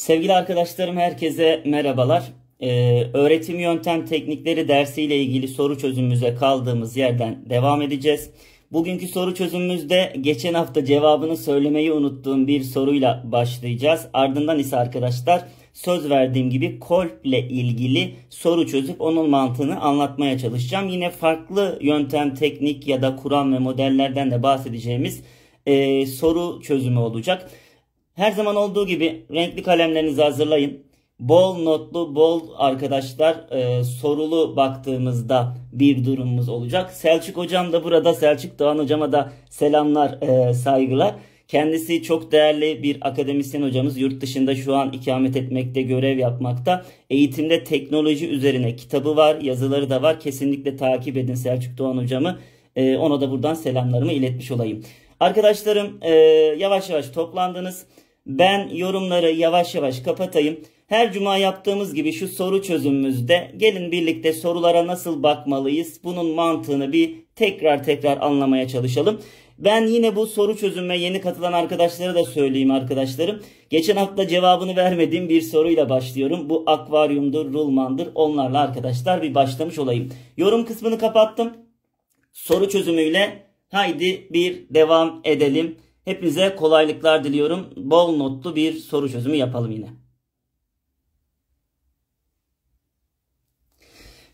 Sevgili arkadaşlarım herkese merhabalar. Ee, öğretim yöntem teknikleri dersiyle ilgili soru çözümümüze kaldığımız yerden devam edeceğiz. Bugünkü soru çözümümüzde geçen hafta cevabını söylemeyi unuttuğum bir soruyla başlayacağız. Ardından ise arkadaşlar söz verdiğim gibi kolple ilgili soru çözüp onun mantığını anlatmaya çalışacağım. Yine farklı yöntem, teknik ya da kuram ve modellerden de bahsedeceğimiz e, soru çözümü olacak. Her zaman olduğu gibi renkli kalemlerinizi hazırlayın. Bol notlu, bol arkadaşlar e, sorulu baktığımızda bir durumumuz olacak. Selçuk hocam da burada. Selçuk Doğan hocama da selamlar, e, saygılar. Kendisi çok değerli bir akademisyen hocamız. Yurt dışında şu an ikamet etmekte, görev yapmakta. Eğitimde teknoloji üzerine kitabı var, yazıları da var. Kesinlikle takip edin Selçuk Doğan hocamı. Ee, ona da buradan selamlarımı iletmiş olayım. Arkadaşlarım e, yavaş yavaş toplandınız. Ben yorumları yavaş yavaş kapatayım. Her cuma yaptığımız gibi şu soru çözümümüzde gelin birlikte sorulara nasıl bakmalıyız? Bunun mantığını bir tekrar tekrar anlamaya çalışalım. Ben yine bu soru çözümüne yeni katılan arkadaşlara da söyleyeyim arkadaşlarım. Geçen hafta cevabını vermediğim bir soruyla başlıyorum. Bu akvaryumdur, rulmandır. Onlarla arkadaşlar bir başlamış olayım. Yorum kısmını kapattım. Soru çözümüyle haydi bir devam edelim. Hepinize kolaylıklar diliyorum. Bol notlu bir soru çözümü yapalım yine.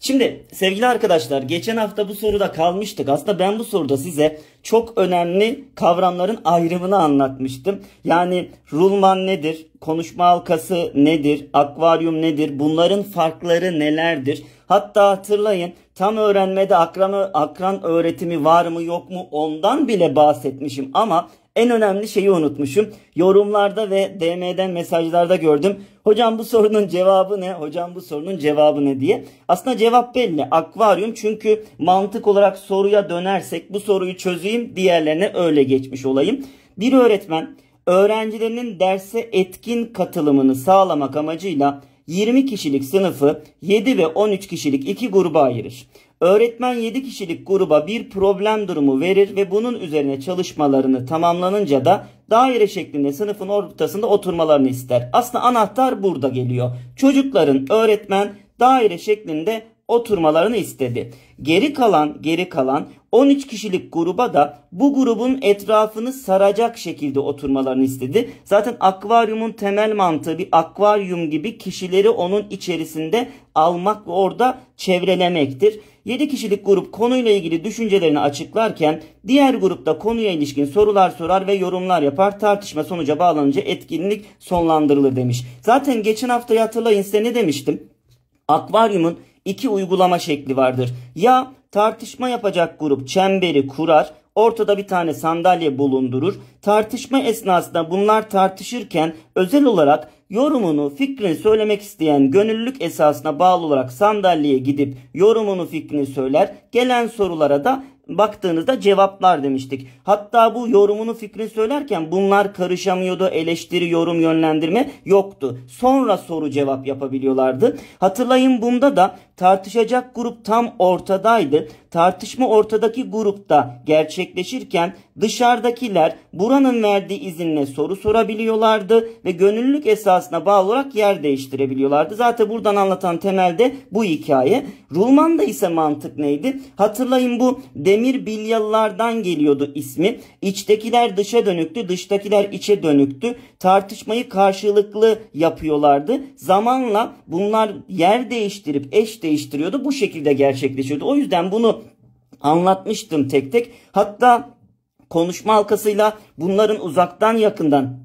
Şimdi sevgili arkadaşlar geçen hafta bu soruda kalmıştık. Aslında ben bu soruda size çok önemli kavramların ayrımını anlatmıştım. Yani rulman nedir? Konuşma halkası nedir? Akvaryum nedir? Bunların farkları nelerdir? Hatta hatırlayın tam öğrenmede akran, akran öğretimi var mı yok mu ondan bile bahsetmişim ama en önemli şeyi unutmuşum. Yorumlarda ve DM'den mesajlarda gördüm. Hocam bu sorunun cevabı ne? Hocam bu sorunun cevabı ne diye. Aslında cevap belli. Akvaryum çünkü mantık olarak soruya dönersek bu soruyu çözeyim diğerlerine öyle geçmiş olayım. Bir öğretmen öğrencilerinin derse etkin katılımını sağlamak amacıyla 20 kişilik sınıfı 7 ve 13 kişilik iki gruba ayırır. Öğretmen 7 kişilik gruba bir problem durumu verir ve bunun üzerine çalışmalarını tamamlanınca da daire şeklinde sınıfın ortasında oturmalarını ister. Aslında anahtar burada geliyor. Çocukların öğretmen daire şeklinde oturmalarını istedi. Geri kalan geri kalan 13 kişilik gruba da bu grubun etrafını saracak şekilde oturmalarını istedi. Zaten akvaryumun temel mantığı bir akvaryum gibi kişileri onun içerisinde almak ve orada çevrelemektir. 7 kişilik grup konuyla ilgili düşüncelerini açıklarken diğer grupta konuya ilişkin sorular sorar ve yorumlar yapar. Tartışma sonuca bağlanınca etkinlik sonlandırılır demiş. Zaten geçen hafta hatırlayın size ne demiştim? Akvaryumun iki uygulama şekli vardır. Ya tartışma yapacak grup çemberi kurar, ortada bir tane sandalye bulundurur. Tartışma esnasında bunlar tartışırken özel olarak yorumunu, fikrini söylemek isteyen gönüllülük esasına bağlı olarak sandalyeye gidip yorumunu, fikrini söyler. Gelen sorulara da baktığınızda cevaplar demiştik. Hatta bu yorumunu fikrini söylerken bunlar karışamıyordu. Eleştiri, yorum, yönlendirme yoktu. Sonra soru cevap yapabiliyorlardı. Hatırlayın bunda da Tartışacak grup tam ortadaydı. Tartışma ortadaki grupta gerçekleşirken dışarıdakiler buranın verdiği izinle soru sorabiliyorlardı ve gönüllülük esasına bağlı olarak yer değiştirebiliyorlardı. Zaten buradan anlatan temelde bu hikaye. Rulman'da ise mantık neydi? Hatırlayın bu demir bilyalılardan geliyordu ismi. İçtekiler dışa dönüktü, dıştakiler içe dönüktü. Tartışmayı karşılıklı yapıyorlardı. Zamanla bunlar yer değiştirip eş değiştiriyordu. Bu şekilde gerçekleşiyordu. O yüzden bunu anlatmıştım tek tek. Hatta konuşma halkasıyla bunların uzaktan yakından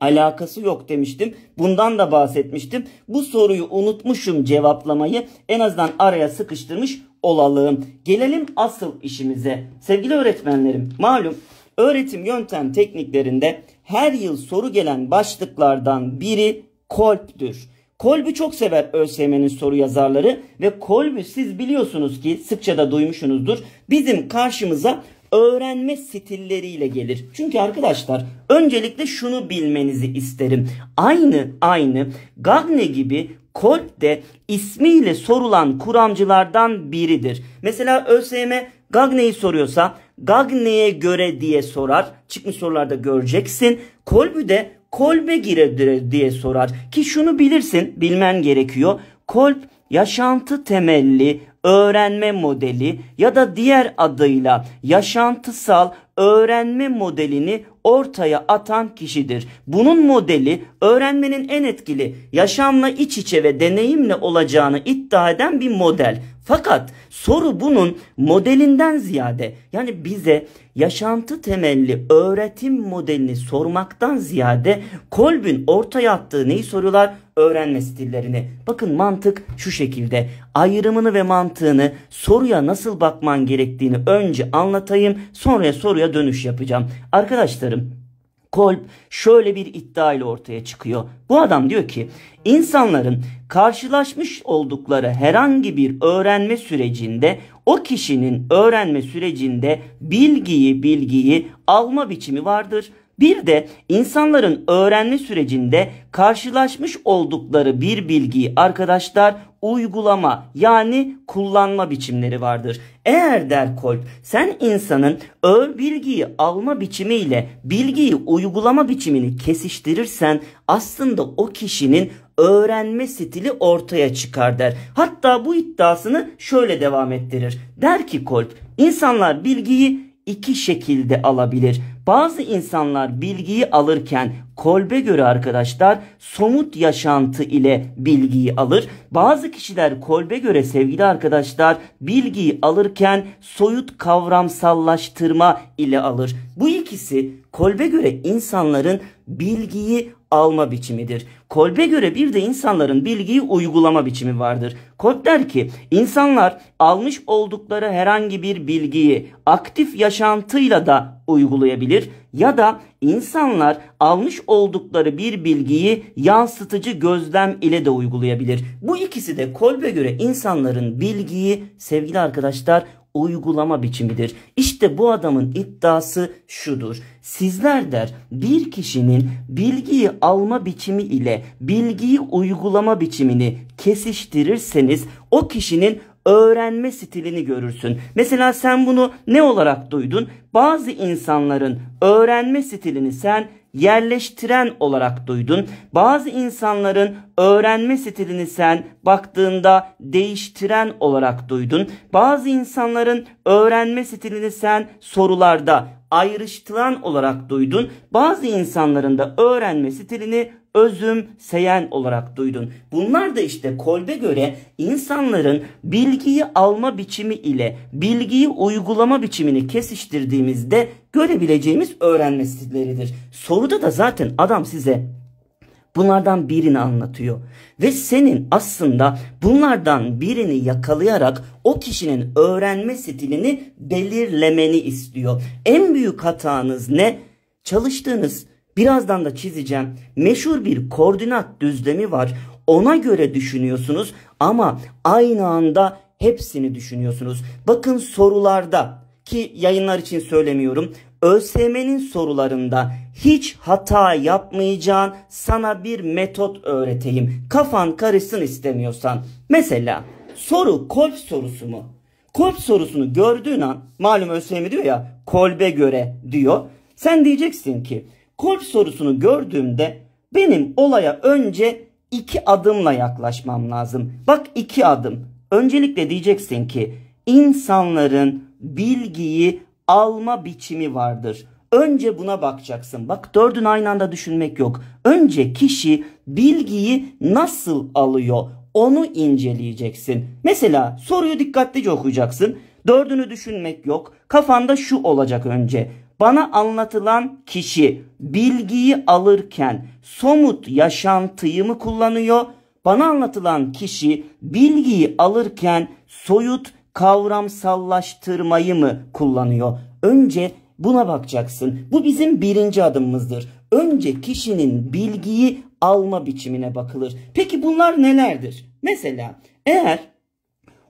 alakası yok demiştim. Bundan da bahsetmiştim. Bu soruyu unutmuşum cevaplamayı. En azından araya sıkıştırmış olalım. Gelelim asıl işimize. Sevgili öğretmenlerim, malum öğretim yöntem tekniklerinde her yıl soru gelen başlıklardan biri kolptür. Kolb'ü çok sever ÖSYM'nin soru yazarları ve Kolb'ü siz biliyorsunuz ki sıkça da duymuşsunuzdur. Bizim karşımıza öğrenme stilleriyle gelir. Çünkü arkadaşlar öncelikle şunu bilmenizi isterim. Aynı aynı Gagne gibi Kolb de ismiyle sorulan kuramcılardan biridir. Mesela ÖSYM Gagne'yi soruyorsa Gagne'ye göre diye sorar. Çıkmış sorularda göreceksin. Kolbü de kolbe girer diye sorar. Ki şunu bilirsin, bilmen gerekiyor. Kolp yaşantı temelli öğrenme modeli ya da diğer adıyla yaşantısal öğrenme modelini ortaya atan kişidir. Bunun modeli öğrenmenin en etkili yaşamla iç içe ve deneyimle olacağını iddia eden bir model. Fakat soru bunun modelinden ziyade yani bize yaşantı temelli öğretim modelini sormaktan ziyade Kolb'ün ortaya attığı neyi soruyorlar? öğrenme stillerini. Bakın mantık şu şekilde. Ayrımını ve mantığını soruya nasıl bakman gerektiğini önce anlatayım. Sonra soruya dönüş yapacağım. Arkadaşlarım Kolb şöyle bir iddia ile ortaya çıkıyor. Bu adam diyor ki insanların karşılaşmış oldukları herhangi bir öğrenme sürecinde o kişinin öğrenme sürecinde bilgiyi bilgiyi alma biçimi vardır bir de insanların öğrenme sürecinde karşılaşmış oldukları bir bilgiyi arkadaşlar uygulama yani kullanma biçimleri vardır. Eğer der Kolb sen insanın öğ bilgiyi alma biçimiyle bilgiyi uygulama biçimini kesiştirirsen aslında o kişinin öğrenme stili ortaya çıkar der. Hatta bu iddiasını şöyle devam ettirir. Der ki Kolb insanlar bilgiyi iki şekilde alabilir. Bazı insanlar bilgiyi alırken Kolbe göre arkadaşlar somut yaşantı ile bilgiyi alır. Bazı kişiler kolbe göre sevgili arkadaşlar bilgiyi alırken soyut kavramsallaştırma ile alır. Bu ikisi kolbe göre insanların bilgiyi alma biçimidir. Kolbe göre bir de insanların bilgiyi uygulama biçimi vardır. Kolb der ki insanlar almış oldukları herhangi bir bilgiyi aktif yaşantıyla da uygulayabilir ya da insanlar almış oldukları bir bilgiyi yansıtıcı gözlem ile de uygulayabilir. Bu ikisi de Kolbe göre insanların bilgiyi sevgili arkadaşlar uygulama biçimidir. İşte bu adamın iddiası şudur. Sizler der bir kişinin bilgiyi alma biçimi ile bilgiyi uygulama biçimini kesiştirirseniz o kişinin öğrenme stilini görürsün. Mesela sen bunu ne olarak duydun? Bazı insanların öğrenme stilini sen yerleştiren olarak duydun. Bazı insanların öğrenme stilini sen baktığında değiştiren olarak duydun. Bazı insanların öğrenme stilini sen sorularda ayrıştıran olarak duydun. Bazı insanların da öğrenme stilini özüm, seyen olarak duydun. Bunlar da işte Kolbe göre insanların bilgiyi alma biçimi ile bilgiyi uygulama biçimini kesiştirdiğimizde görebileceğimiz öğrenme Soruda da zaten adam size bunlardan birini anlatıyor. Ve senin aslında bunlardan birini yakalayarak o kişinin öğrenme stilini belirlemeni istiyor. En büyük hatanız ne? Çalıştığınız Birazdan da çizeceğim. Meşhur bir koordinat düzlemi var. Ona göre düşünüyorsunuz ama aynı anda hepsini düşünüyorsunuz. Bakın sorularda ki yayınlar için söylemiyorum. ÖSYM'nin sorularında hiç hata yapmayacağın sana bir metot öğreteyim. Kafan karışsın istemiyorsan. Mesela soru kolp sorusu mu? Kolp sorusunu gördüğün an malum ÖSYM diyor ya kolbe göre diyor. Sen diyeceksin ki Kolp sorusunu gördüğümde benim olaya önce iki adımla yaklaşmam lazım. Bak iki adım. Öncelikle diyeceksin ki insanların bilgiyi alma biçimi vardır. Önce buna bakacaksın. Bak dördün aynı anda düşünmek yok. Önce kişi bilgiyi nasıl alıyor onu inceleyeceksin. Mesela soruyu dikkatlice okuyacaksın. Dördünü düşünmek yok. Kafanda şu olacak önce. Bana anlatılan kişi bilgiyi alırken somut yaşantıyı mı kullanıyor? Bana anlatılan kişi bilgiyi alırken soyut kavramsallaştırmayı mı kullanıyor? Önce buna bakacaksın. Bu bizim birinci adımımızdır. Önce kişinin bilgiyi alma biçimine bakılır. Peki bunlar nelerdir? Mesela eğer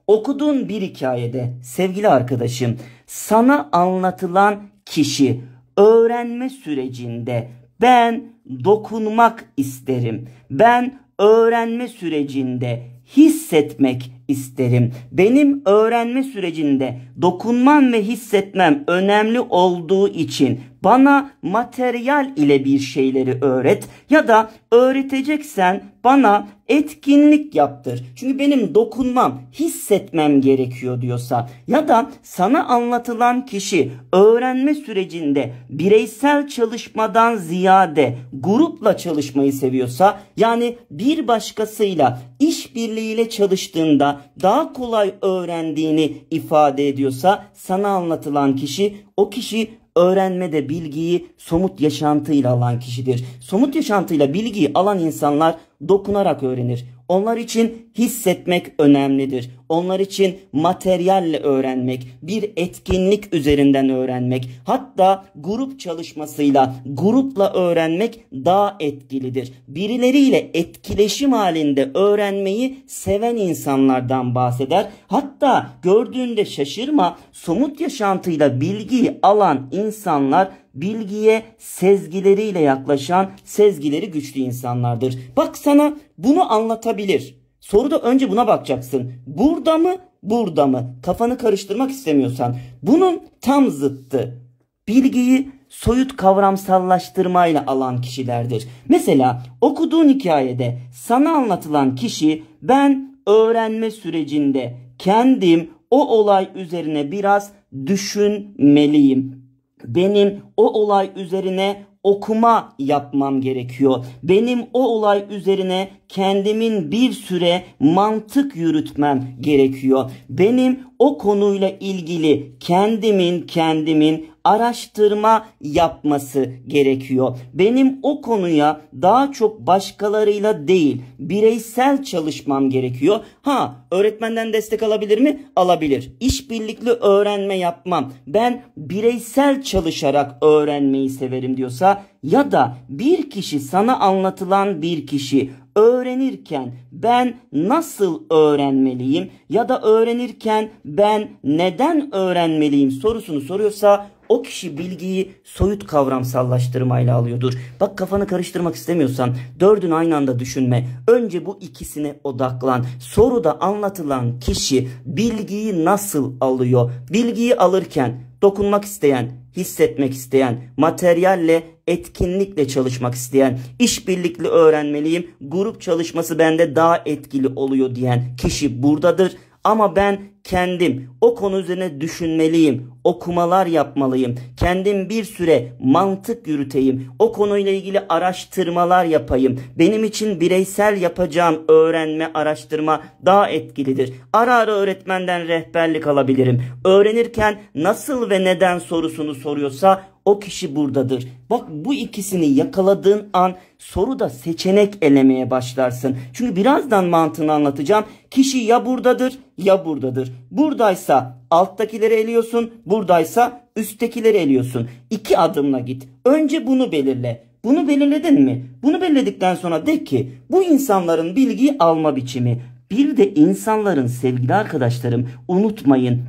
okuduğun bir hikayede sevgili arkadaşım sana anlatılan kişi öğrenme sürecinde ben dokunmak isterim. Ben öğrenme sürecinde hissetmek isterim. Benim öğrenme sürecinde dokunmam ve hissetmem önemli olduğu için bana materyal ile bir şeyleri öğret ya da öğreteceksen bana etkinlik yaptır. Çünkü benim dokunmam, hissetmem gerekiyor diyorsa ya da sana anlatılan kişi öğrenme sürecinde bireysel çalışmadan ziyade grupla çalışmayı seviyorsa yani bir başkasıyla işbirliğiyle çalıştığında daha kolay öğrendiğini ifade ediyorsa sana anlatılan kişi o kişi öğrenmede bilgiyi somut yaşantıyla alan kişidir. Somut yaşantıyla bilgiyi alan insanlar dokunarak öğrenir. Onlar için hissetmek önemlidir. Onlar için materyalle öğrenmek, bir etkinlik üzerinden öğrenmek, hatta grup çalışmasıyla, grupla öğrenmek daha etkilidir. Birileriyle etkileşim halinde öğrenmeyi seven insanlardan bahseder. Hatta gördüğünde şaşırma, somut yaşantıyla bilgiyi alan insanlar bilgiye sezgileriyle yaklaşan, sezgileri güçlü insanlardır. Bak sana bunu anlatabilir Soruda önce buna bakacaksın. Burada mı, burada mı? Kafanı karıştırmak istemiyorsan. Bunun tam zıttı. Bilgiyi soyut kavramsallaştırmayla alan kişilerdir. Mesela okuduğun hikayede sana anlatılan kişi ben öğrenme sürecinde kendim o olay üzerine biraz düşünmeliyim. Benim o olay üzerine okuma yapmam gerekiyor. Benim o olay üzerine kendimin bir süre mantık yürütmem gerekiyor. Benim o konuyla ilgili kendimin kendimin araştırma yapması gerekiyor. Benim o konuya daha çok başkalarıyla değil bireysel çalışmam gerekiyor. Ha öğretmenden destek alabilir mi? Alabilir. İşbirlikli öğrenme yapmam. Ben bireysel çalışarak öğrenmeyi severim diyorsa ya da bir kişi sana anlatılan bir kişi öğrenirken ben nasıl öğrenmeliyim ya da öğrenirken ben neden öğrenmeliyim sorusunu soruyorsa o kişi bilgiyi soyut kavramsallaştırmayla alıyordur. Bak kafanı karıştırmak istemiyorsan dördün aynı anda düşünme. Önce bu ikisine odaklan. Soruda anlatılan kişi bilgiyi nasıl alıyor? Bilgiyi alırken dokunmak isteyen, hissetmek isteyen, materyalle, etkinlikle çalışmak isteyen, işbirlikli öğrenmeliyim, grup çalışması bende daha etkili oluyor diyen kişi buradadır. Ama ben kendim o konu üzerine düşünmeliyim, okumalar yapmalıyım. Kendim bir süre mantık yürüteyim. O konuyla ilgili araştırmalar yapayım. Benim için bireysel yapacağım öğrenme, araştırma daha etkilidir. Ara ara öğretmenden rehberlik alabilirim. Öğrenirken nasıl ve neden sorusunu soruyorsa o kişi buradadır. Bak bu ikisini yakaladığın an soruda seçenek elemeye başlarsın. Çünkü birazdan mantığını anlatacağım. Kişi ya buradadır ya buradadır. Buradaysa alttakileri eliyorsun. Buradaysa üsttekileri eliyorsun. İki adımla git. Önce bunu belirle. Bunu belirledin mi? Bunu belirledikten sonra de ki bu insanların bilgiyi alma biçimi. Bir de insanların sevgili arkadaşlarım unutmayın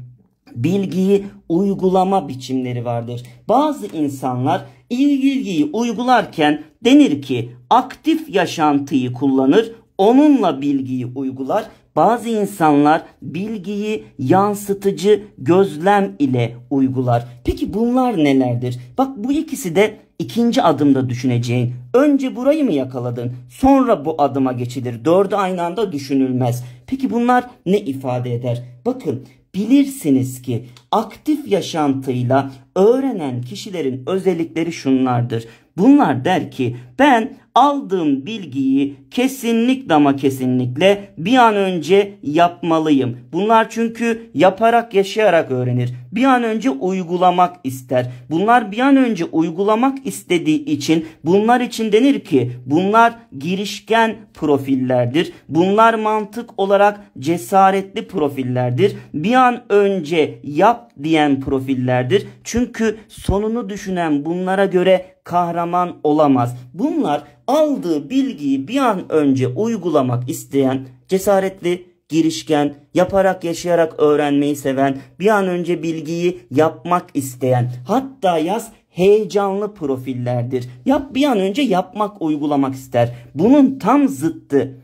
bilgiyi uygulama biçimleri vardır. Bazı insanlar bilgiyi uygularken denir ki aktif yaşantıyı kullanır, onunla bilgiyi uygular. Bazı insanlar bilgiyi yansıtıcı gözlem ile uygular. Peki bunlar nelerdir? Bak bu ikisi de ikinci adımda düşüneceğin. Önce burayı mı yakaladın? Sonra bu adıma geçilir. Dördü aynı anda düşünülmez. Peki bunlar ne ifade eder? Bakın bilirsiniz ki aktif yaşantıyla öğrenen kişilerin özellikleri şunlardır. Bunlar der ki ben aldığım bilgiyi kesinlikle ama kesinlikle bir an önce yapmalıyım. Bunlar çünkü yaparak yaşayarak öğrenir. Bir an önce uygulamak ister. Bunlar bir an önce uygulamak istediği için bunlar için denir ki bunlar girişken profillerdir. Bunlar mantık olarak cesaretli profillerdir. Bir an önce yap diyen profillerdir. Çünkü sonunu düşünen bunlara göre kahraman olamaz. Bunlar aldığı bilgiyi bir an önce uygulamak isteyen, cesaretli, girişken, yaparak yaşayarak öğrenmeyi seven, bir an önce bilgiyi yapmak isteyen, hatta yaz heyecanlı profillerdir. Yap bir an önce yapmak, uygulamak ister. Bunun tam zıttı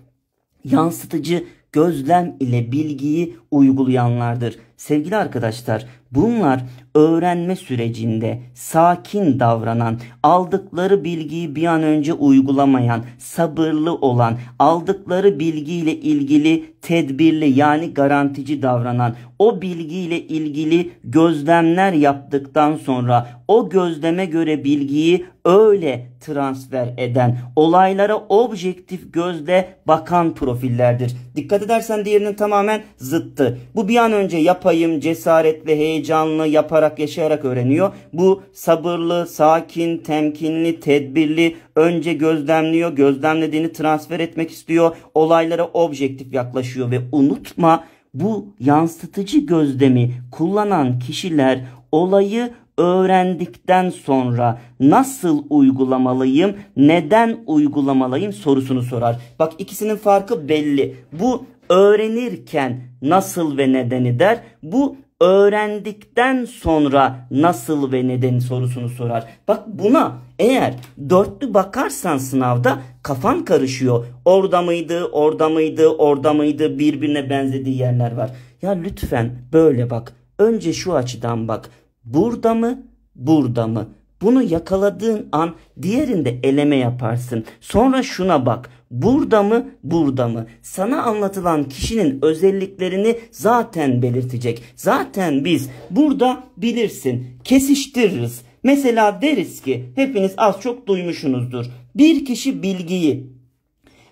yansıtıcı gözlem ile bilgiyi uygulayanlardır. Sevgili arkadaşlar, bunlar öğrenme sürecinde sakin davranan, aldıkları bilgiyi bir an önce uygulamayan, sabırlı olan, aldıkları bilgiyle ilgili tedbirli yani garantici davranan, o bilgiyle ilgili gözlemler yaptıktan sonra o gözleme göre bilgiyi öyle transfer eden, olaylara objektif gözle bakan profillerdir. Dikkat edersen diğerinin tamamen zıttı. Bu bir an önce yapayım, cesaret ve heyecanlı yaparak yaşayarak öğreniyor. Bu sabırlı, sakin, temkinli, tedbirli, Önce gözlemliyor, gözlemlediğini transfer etmek istiyor. Olaylara objektif yaklaşıyor ve unutma bu yansıtıcı gözlemi kullanan kişiler olayı öğrendikten sonra nasıl uygulamalıyım, neden uygulamalıyım sorusunu sorar. Bak ikisinin farkı belli. Bu öğrenirken nasıl ve nedeni der. Bu öğrendikten sonra nasıl ve neden sorusunu sorar. Bak buna eğer dörtlü bakarsan sınavda kafan karışıyor. Orada mıydı, orada mıydı, orada mıydı birbirine benzediği yerler var. Ya lütfen böyle bak. Önce şu açıdan bak. Burada mı, burada mı? Bunu yakaladığın an diğerinde eleme yaparsın. Sonra şuna bak burada mı burada mı? Sana anlatılan kişinin özelliklerini zaten belirtecek. Zaten biz burada bilirsin kesiştiririz. Mesela deriz ki hepiniz az çok duymuşsunuzdur. Bir kişi bilgiyi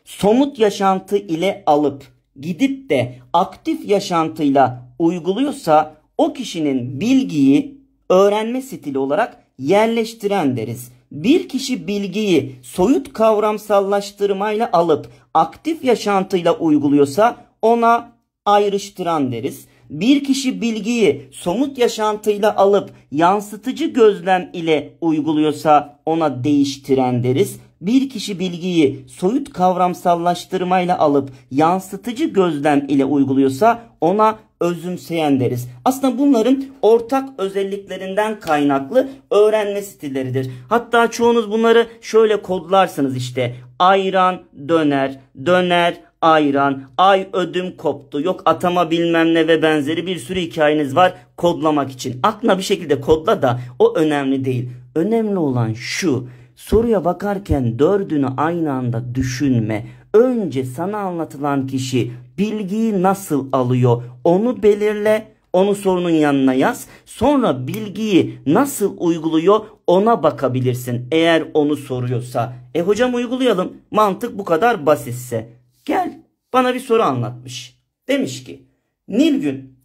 somut yaşantı ile alıp gidip de aktif yaşantıyla uyguluyorsa o kişinin bilgiyi öğrenme stili olarak yerleştiren deriz bir kişi bilgiyi soyut kavramsallaştırmayla alıp aktif yaşantıyla uyguluyorsa ona ayrıştıran deriz. Bir kişi bilgiyi somut yaşantıyla alıp yansıtıcı gözlem ile uyguluyorsa ona değiştiren deriz. Bir kişi bilgiyi soyut kavramsallaştırmayla alıp yansıtıcı gözlem ile uyguluyorsa ona özümseyen deriz. Aslında bunların ortak özelliklerinden kaynaklı öğrenme stilleridir. Hatta çoğunuz bunları şöyle kodlarsınız işte. Ayran, döner, döner, ayran, ay ödüm koptu, yok atama bilmem ne ve benzeri bir sürü hikayeniz var kodlamak için. Aklına bir şekilde kodla da o önemli değil. Önemli olan şu soruya bakarken dördünü aynı anda düşünme. Önce sana anlatılan kişi bilgiyi nasıl alıyor onu belirle. Onu sorunun yanına yaz. Sonra bilgiyi nasıl uyguluyor ona bakabilirsin. Eğer onu soruyorsa. E hocam uygulayalım. Mantık bu kadar basitse. Gel bana bir soru anlatmış. Demiş ki Nilgün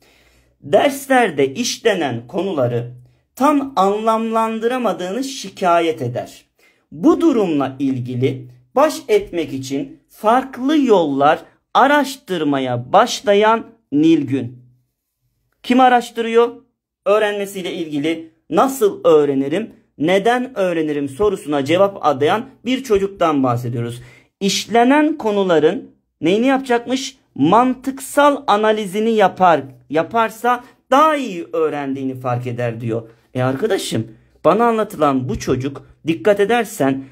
derslerde işlenen konuları tam anlamlandıramadığını şikayet eder. Bu durumla ilgili baş etmek için farklı yollar araştırmaya başlayan Nilgün. Kim araştırıyor? Öğrenmesiyle ilgili nasıl öğrenirim, neden öğrenirim sorusuna cevap adayan bir çocuktan bahsediyoruz. İşlenen konuların neyini yapacakmış? Mantıksal analizini yapar, yaparsa daha iyi öğrendiğini fark eder diyor. E arkadaşım bana anlatılan bu çocuk dikkat edersen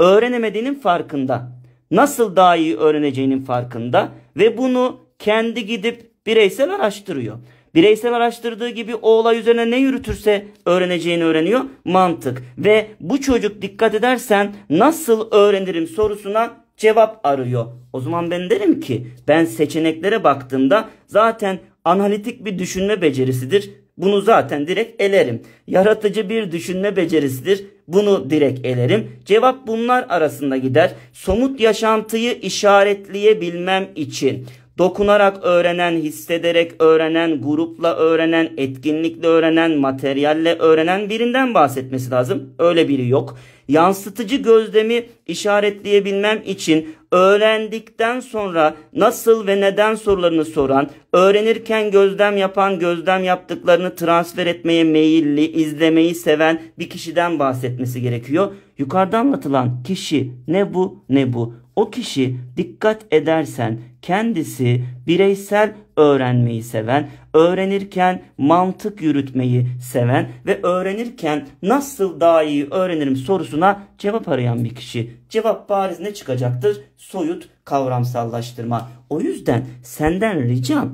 öğrenemediğinin farkında nasıl daha iyi öğreneceğinin farkında ve bunu kendi gidip bireysel araştırıyor. Bireysel araştırdığı gibi o olay üzerine ne yürütürse öğreneceğini öğreniyor. Mantık ve bu çocuk dikkat edersen nasıl öğrenirim sorusuna cevap arıyor. O zaman ben derim ki ben seçeneklere baktığımda zaten analitik bir düşünme becerisidir. Bunu zaten direkt elerim. Yaratıcı bir düşünme becerisidir. Bunu direkt elerim. Cevap bunlar arasında gider. Somut yaşantıyı işaretleyebilmem için Dokunarak öğrenen, hissederek öğrenen, grupla öğrenen, etkinlikle öğrenen, materyalle öğrenen birinden bahsetmesi lazım. Öyle biri yok. Yansıtıcı gözlemi işaretleyebilmem için öğrendikten sonra nasıl ve neden sorularını soran, öğrenirken gözlem yapan, gözlem yaptıklarını transfer etmeye meyilli, izlemeyi seven bir kişiden bahsetmesi gerekiyor. Yukarıda anlatılan kişi ne bu ne bu. O kişi dikkat edersen kendisi bireysel öğrenmeyi seven, öğrenirken mantık yürütmeyi seven ve öğrenirken nasıl daha iyi öğrenirim sorusuna cevap arayan bir kişi. Cevap bariz ne çıkacaktır? Soyut kavramsallaştırma. O yüzden senden ricam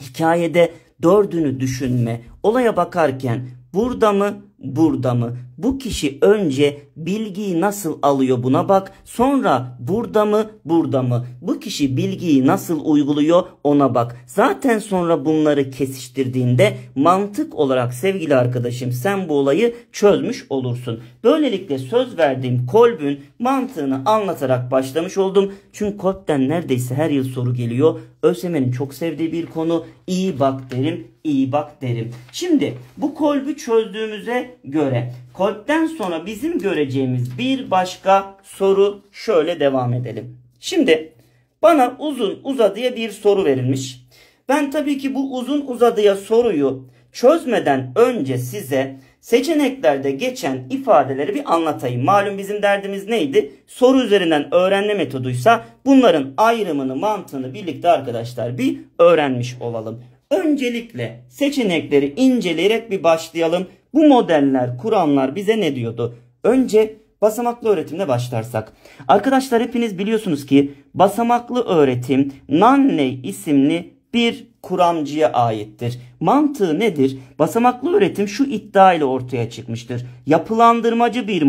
hikayede dördünü düşünme. Olaya bakarken burada mı, burada mı? bu kişi önce bilgiyi nasıl alıyor buna bak. Sonra burada mı burada mı? Bu kişi bilgiyi nasıl uyguluyor ona bak. Zaten sonra bunları kesiştirdiğinde mantık olarak sevgili arkadaşım sen bu olayı çözmüş olursun. Böylelikle söz verdiğim Kolb'ün mantığını anlatarak başlamış oldum. Çünkü Kolb'den neredeyse her yıl soru geliyor. ÖSYM'nin çok sevdiği bir konu. İyi bak derim, iyi bak derim. Şimdi bu kolbü çözdüğümüze göre Kolpten sonra bizim göreceğimiz bir başka soru şöyle devam edelim. Şimdi bana uzun uzadıya bir soru verilmiş. Ben tabii ki bu uzun uzadıya soruyu çözmeden önce size seçeneklerde geçen ifadeleri bir anlatayım. Malum bizim derdimiz neydi? Soru üzerinden öğrenme metoduysa bunların ayrımını, mantığını birlikte arkadaşlar bir öğrenmiş olalım. Öncelikle seçenekleri inceleyerek bir başlayalım. Bu modeller, kuranlar bize ne diyordu? Önce basamaklı öğretimle başlarsak. Arkadaşlar hepiniz biliyorsunuz ki basamaklı öğretim Nanney isimli bir kurancıya aittir. Mantığı nedir? Basamaklı öğretim şu iddia ile ortaya çıkmıştır. Yapılandırmacı bir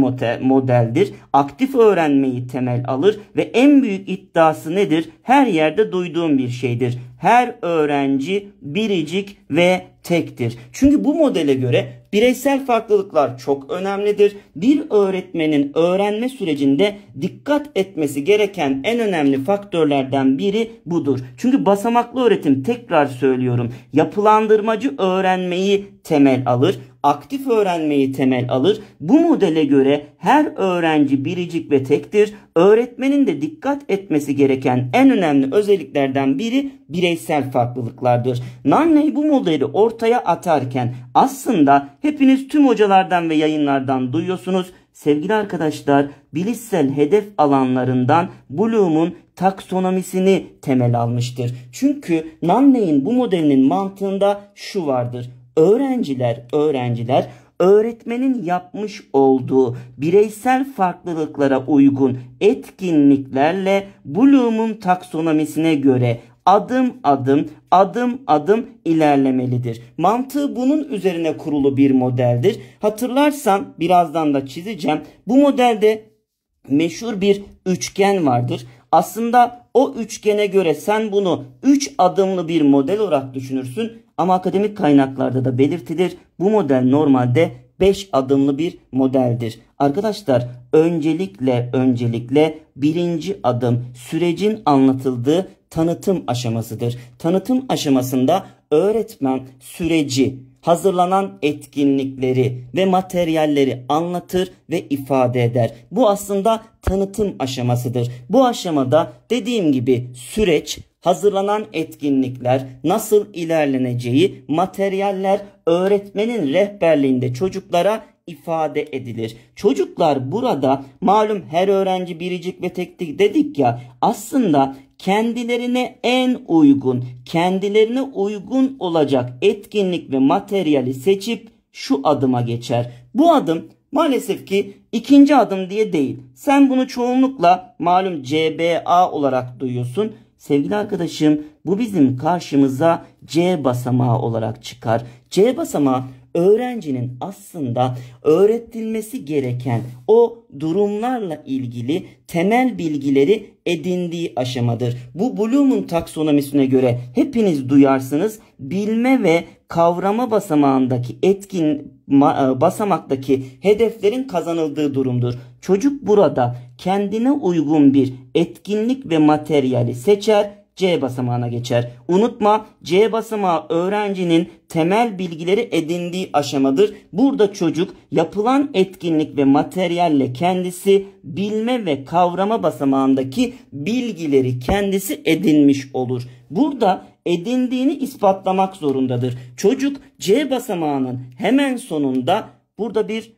modeldir. Aktif öğrenmeyi temel alır ve en büyük iddiası nedir? Her yerde duyduğum bir şeydir. Her öğrenci biricik ve tektir. Çünkü bu modele göre bireysel farklılıklar çok önemlidir. Bir öğretmenin öğrenme sürecinde dikkat etmesi gereken en önemli faktörlerden biri budur. Çünkü basamaklı öğretim tekrar söylüyorum yapılandırmacı öğrenmeyi temel alır aktif öğrenmeyi temel alır. Bu modele göre her öğrenci biricik ve tektir. Öğretmenin de dikkat etmesi gereken en önemli özelliklerden biri bireysel farklılıklardır. Nanley bu modeli ortaya ortaya atarken aslında hepiniz tüm hocalardan ve yayınlardan duyuyorsunuz. Sevgili arkadaşlar bilişsel hedef alanlarından Bloom'un taksonomisini temel almıştır. Çünkü Nanley'in bu modelinin mantığında şu vardır. Öğrenciler, öğrenciler öğretmenin yapmış olduğu bireysel farklılıklara uygun etkinliklerle Bloom'un taksonomisine göre adım adım adım adım ilerlemelidir. Mantığı bunun üzerine kurulu bir modeldir. Hatırlarsan birazdan da çizeceğim. Bu modelde meşhur bir üçgen vardır. Aslında o üçgene göre sen bunu 3 adımlı bir model olarak düşünürsün ama akademik kaynaklarda da belirtilir. Bu model normalde 5 adımlı bir modeldir. Arkadaşlar öncelikle öncelikle birinci adım sürecin anlatıldığı tanıtım aşamasıdır. Tanıtım aşamasında öğretmen süreci, hazırlanan etkinlikleri ve materyalleri anlatır ve ifade eder. Bu aslında tanıtım aşamasıdır. Bu aşamada dediğim gibi süreç, hazırlanan etkinlikler, nasıl ilerleneceği, materyaller öğretmenin rehberliğinde çocuklara ifade edilir. Çocuklar burada malum her öğrenci biricik ve tek dedik ya aslında kendilerine en uygun, kendilerine uygun olacak etkinlik ve materyali seçip şu adıma geçer. Bu adım maalesef ki ikinci adım diye değil. Sen bunu çoğunlukla malum CBA olarak duyuyorsun. Sevgili arkadaşım bu bizim karşımıza C basamağı olarak çıkar. C basamağı öğrencinin aslında öğretilmesi gereken o durumlarla ilgili temel bilgileri edindiği aşamadır. Bu Bloom'un taksonomisine göre hepiniz duyarsınız bilme ve kavrama basamağındaki etkin e, basamaktaki hedeflerin kazanıldığı durumdur. Çocuk burada kendine uygun bir etkinlik ve materyali seçer C basamağına geçer. Unutma C basamağı öğrencinin temel bilgileri edindiği aşamadır. Burada çocuk yapılan etkinlik ve materyalle kendisi bilme ve kavrama basamağındaki bilgileri kendisi edinmiş olur. Burada edindiğini ispatlamak zorundadır. Çocuk C basamağının hemen sonunda burada bir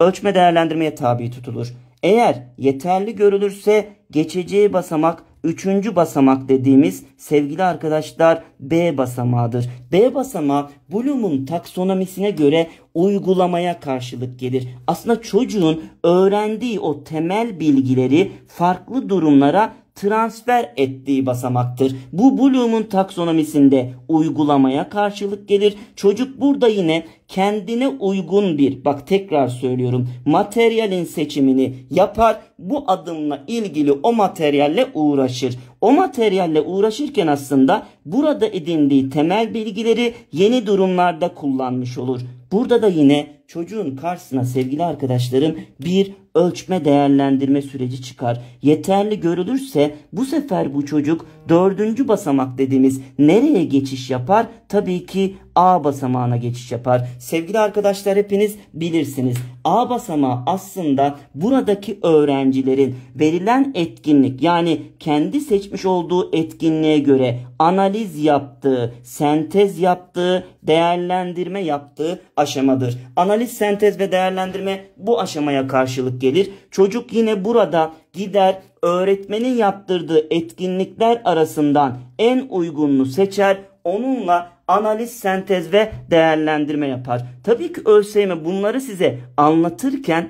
ölçme değerlendirmeye tabi tutulur. Eğer yeterli görülürse geçeceği basamak Üçüncü basamak dediğimiz sevgili arkadaşlar B basamağıdır. B basamağı Bloom'un taksonomisine göre uygulamaya karşılık gelir. Aslında çocuğun öğrendiği o temel bilgileri farklı durumlara transfer ettiği basamaktır. Bu Bloom'un taksonomisinde uygulamaya karşılık gelir. Çocuk burada yine kendine uygun bir bak tekrar söylüyorum materyalin seçimini yapar. Bu adımla ilgili o materyalle uğraşır. O materyalle uğraşırken aslında burada edindiği temel bilgileri yeni durumlarda kullanmış olur. Burada da yine çocuğun karşısına sevgili arkadaşlarım bir ölçme değerlendirme süreci çıkar. Yeterli görülürse bu sefer bu çocuk dördüncü basamak dediğimiz nereye geçiş yapar? Tabii ki A basamağına geçiş yapar. Sevgili arkadaşlar hepiniz bilirsiniz. A basamağı aslında buradaki öğrencilerin verilen etkinlik yani kendi seçmiş olduğu etkinliğe göre analiz yaptığı, sentez yaptığı, değerlendirme yaptığı aşamadır. Analiz analiz, sentez ve değerlendirme bu aşamaya karşılık gelir. Çocuk yine burada gider öğretmenin yaptırdığı etkinlikler arasından en uygununu seçer. Onunla analiz, sentez ve değerlendirme yapar. Tabii ki ÖSYM bunları size anlatırken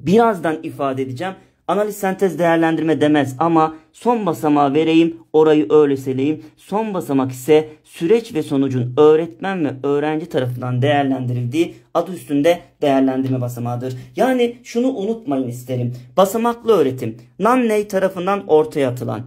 birazdan ifade edeceğim. Analiz sentez değerlendirme demez ama son basamağı vereyim orayı öyle seleyim. Son basamak ise süreç ve sonucun öğretmen ve öğrenci tarafından değerlendirildiği adı üstünde değerlendirme basamağıdır. Yani şunu unutmayın isterim. Basamaklı öğretim Nanney tarafından ortaya atılan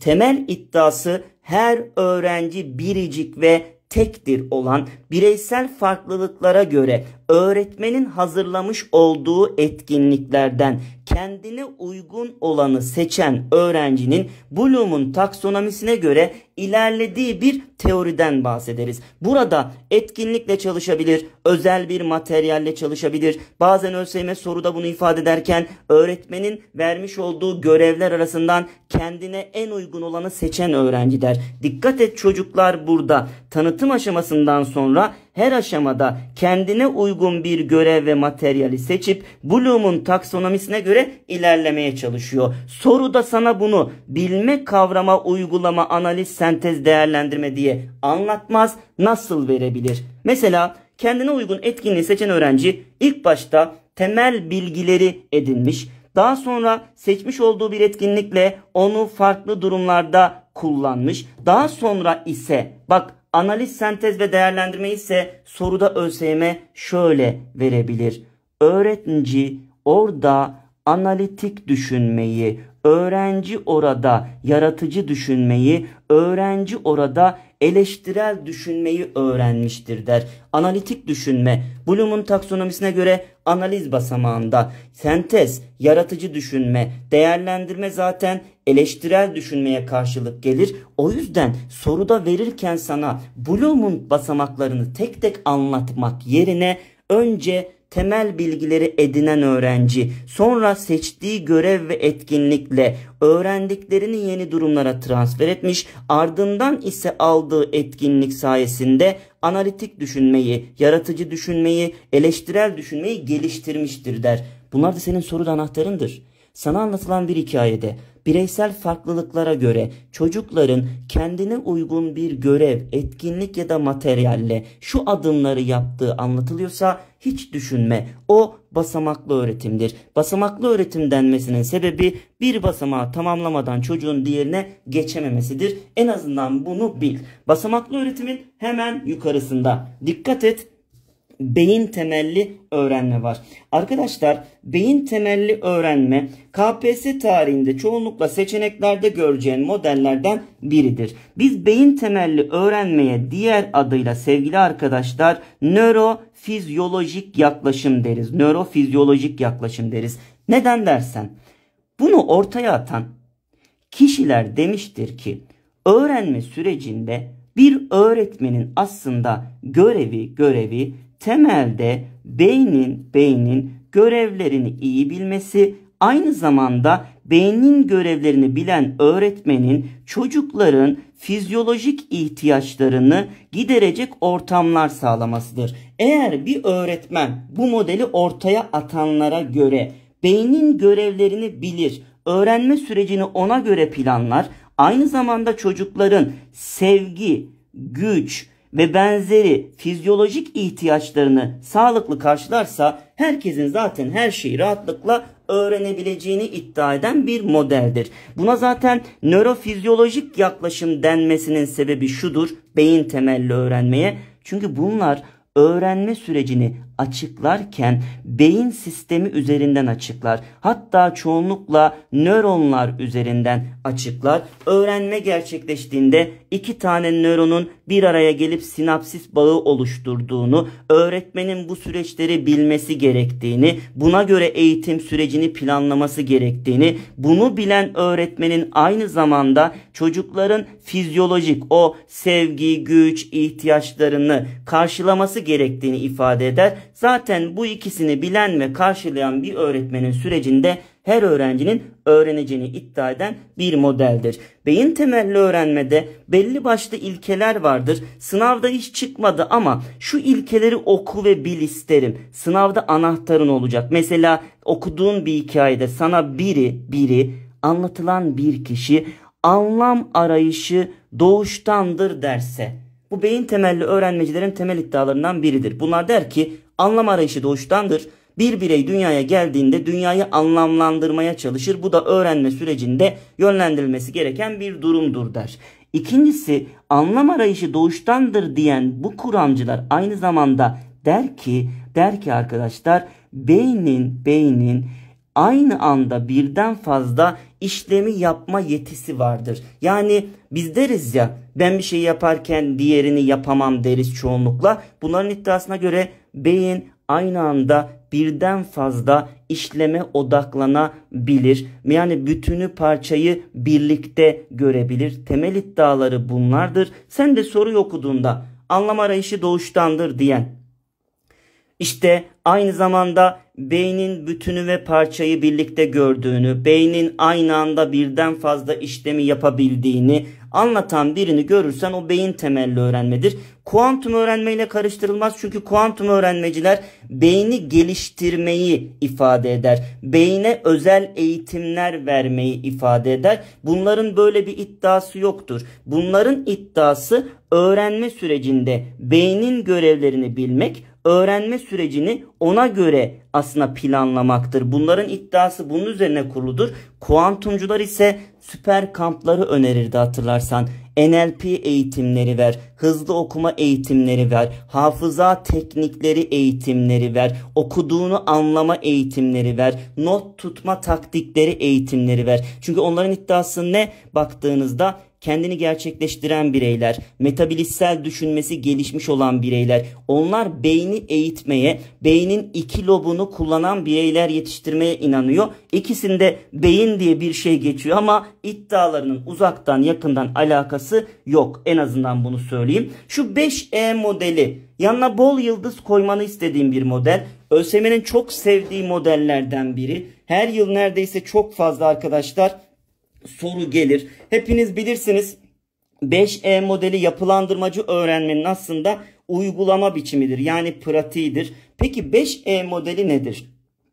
temel iddiası her öğrenci biricik ve tektir olan bireysel farklılıklara göre öğretmenin hazırlamış olduğu etkinliklerden kendine uygun olanı seçen öğrencinin Bloom'un taksonomisine göre ilerlediği bir teoriden bahsederiz. Burada etkinlikle çalışabilir, özel bir materyalle çalışabilir. Bazen ÖSYM soruda bunu ifade ederken öğretmenin vermiş olduğu görevler arasından kendine en uygun olanı seçen öğrenci der. Dikkat et çocuklar burada tanıtım aşamasından sonra her aşamada kendine uygun bir görev ve materyali seçip Bloom'un taksonomisine göre ilerlemeye çalışıyor. Soruda sana bunu bilme kavrama uygulama analiz sen sentez değerlendirme diye anlatmaz. Nasıl verebilir? Mesela kendine uygun etkinliği seçen öğrenci ilk başta temel bilgileri edinmiş. Daha sonra seçmiş olduğu bir etkinlikle onu farklı durumlarda kullanmış. Daha sonra ise bak analiz, sentez ve değerlendirme ise soruda ÖSYM şöyle verebilir. Öğretici orada analitik düşünmeyi, öğrenci orada yaratıcı düşünmeyi, öğrenci orada eleştirel düşünmeyi öğrenmiştir der. Analitik düşünme Bloom'un taksonomisine göre analiz basamağında. Sentez, yaratıcı düşünme, değerlendirme zaten eleştirel düşünmeye karşılık gelir. O yüzden soruda verirken sana Bloom'un basamaklarını tek tek anlatmak yerine önce temel bilgileri edinen öğrenci sonra seçtiği görev ve etkinlikle öğrendiklerini yeni durumlara transfer etmiş ardından ise aldığı etkinlik sayesinde analitik düşünmeyi, yaratıcı düşünmeyi, eleştirel düşünmeyi geliştirmiştir der. Bunlar da senin soru anahtarındır. Sana anlatılan bir hikayede bireysel farklılıklara göre çocukların kendine uygun bir görev, etkinlik ya da materyalle şu adımları yaptığı anlatılıyorsa hiç düşünme. O basamaklı öğretimdir. Basamaklı öğretim denmesinin sebebi bir basamağı tamamlamadan çocuğun diğerine geçememesidir. En azından bunu bil. Basamaklı öğretimin hemen yukarısında. Dikkat et beyin temelli öğrenme var. Arkadaşlar beyin temelli öğrenme KPSS tarihinde çoğunlukla seçeneklerde göreceğin modellerden biridir. Biz beyin temelli öğrenmeye diğer adıyla sevgili arkadaşlar nörofizyolojik yaklaşım deriz. Nörofizyolojik yaklaşım deriz. Neden dersen bunu ortaya atan kişiler demiştir ki öğrenme sürecinde bir öğretmenin aslında görevi görevi temelde beynin beynin görevlerini iyi bilmesi aynı zamanda beynin görevlerini bilen öğretmenin çocukların fizyolojik ihtiyaçlarını giderecek ortamlar sağlamasıdır. Eğer bir öğretmen bu modeli ortaya atanlara göre beynin görevlerini bilir, öğrenme sürecini ona göre planlar, aynı zamanda çocukların sevgi, güç, ve benzeri fizyolojik ihtiyaçlarını sağlıklı karşılarsa herkesin zaten her şeyi rahatlıkla öğrenebileceğini iddia eden bir modeldir. Buna zaten nörofizyolojik yaklaşım denmesinin sebebi şudur beyin temelli öğrenmeye. Çünkü bunlar öğrenme sürecini açıklarken beyin sistemi üzerinden açıklar. Hatta çoğunlukla nöronlar üzerinden açıklar. Öğrenme gerçekleştiğinde iki tane nöronun bir araya gelip sinapsis bağı oluşturduğunu, öğretmenin bu süreçleri bilmesi gerektiğini, buna göre eğitim sürecini planlaması gerektiğini, bunu bilen öğretmenin aynı zamanda çocukların fizyolojik o sevgi, güç, ihtiyaçlarını karşılaması gerektiğini ifade eder Zaten bu ikisini bilen ve karşılayan bir öğretmenin sürecinde her öğrencinin öğreneceğini iddia eden bir modeldir. Beyin temelli öğrenmede belli başlı ilkeler vardır. Sınavda hiç çıkmadı ama şu ilkeleri oku ve bil isterim. Sınavda anahtarın olacak. Mesela okuduğun bir hikayede sana biri, biri anlatılan bir kişi anlam arayışı doğuştandır derse bu beyin temelli öğrenmecilerin temel iddialarından biridir. Bunlar der ki Anlam arayışı doğuştandır. Bir birey dünyaya geldiğinde dünyayı anlamlandırmaya çalışır. Bu da öğrenme sürecinde yönlendirilmesi gereken bir durumdur der. İkincisi anlam arayışı doğuştandır diyen bu kuramcılar aynı zamanda der ki der ki arkadaşlar beynin beynin aynı anda birden fazla işlemi yapma yetisi vardır. Yani biz deriz ya ben bir şey yaparken diğerini yapamam deriz çoğunlukla. Bunların iddiasına göre beyin aynı anda birden fazla işleme odaklanabilir. Yani bütünü parçayı birlikte görebilir. Temel iddiaları bunlardır. Sen de soru okuduğunda anlam arayışı doğuştandır diyen işte aynı zamanda beynin bütünü ve parçayı birlikte gördüğünü, beynin aynı anda birden fazla işlemi yapabildiğini anlatan birini görürsen o beyin temelli öğrenmedir. Kuantum öğrenmeyle karıştırılmaz çünkü kuantum öğrenmeciler beyni geliştirmeyi ifade eder. Beyne özel eğitimler vermeyi ifade eder. Bunların böyle bir iddiası yoktur. Bunların iddiası öğrenme sürecinde beynin görevlerini bilmek, öğrenme sürecini ona göre aslında planlamaktır. Bunların iddiası bunun üzerine kuruludur. Kuantumcular ise süper kampları önerirdi hatırlarsan. NLP eğitimleri ver, hızlı okuma eğitimleri ver, hafıza teknikleri eğitimleri ver, okuduğunu anlama eğitimleri ver, not tutma taktikleri eğitimleri ver. Çünkü onların iddiası ne? Baktığınızda kendini gerçekleştiren bireyler, metabolitsel düşünmesi gelişmiş olan bireyler, onlar beyni eğitmeye, beynin iki lobunu kullanan bireyler yetiştirmeye inanıyor. İkisinde beyin diye bir şey geçiyor ama iddialarının uzaktan yakından alakası yok. En azından bunu söyleyeyim. Şu 5E modeli yanına bol yıldız koymanı istediğim bir model. ÖSYM'nin çok sevdiği modellerden biri. Her yıl neredeyse çok fazla arkadaşlar soru gelir. Hepiniz bilirsiniz 5E modeli yapılandırmacı öğrenmenin aslında uygulama biçimidir. Yani pratiğidir. Peki 5E modeli nedir?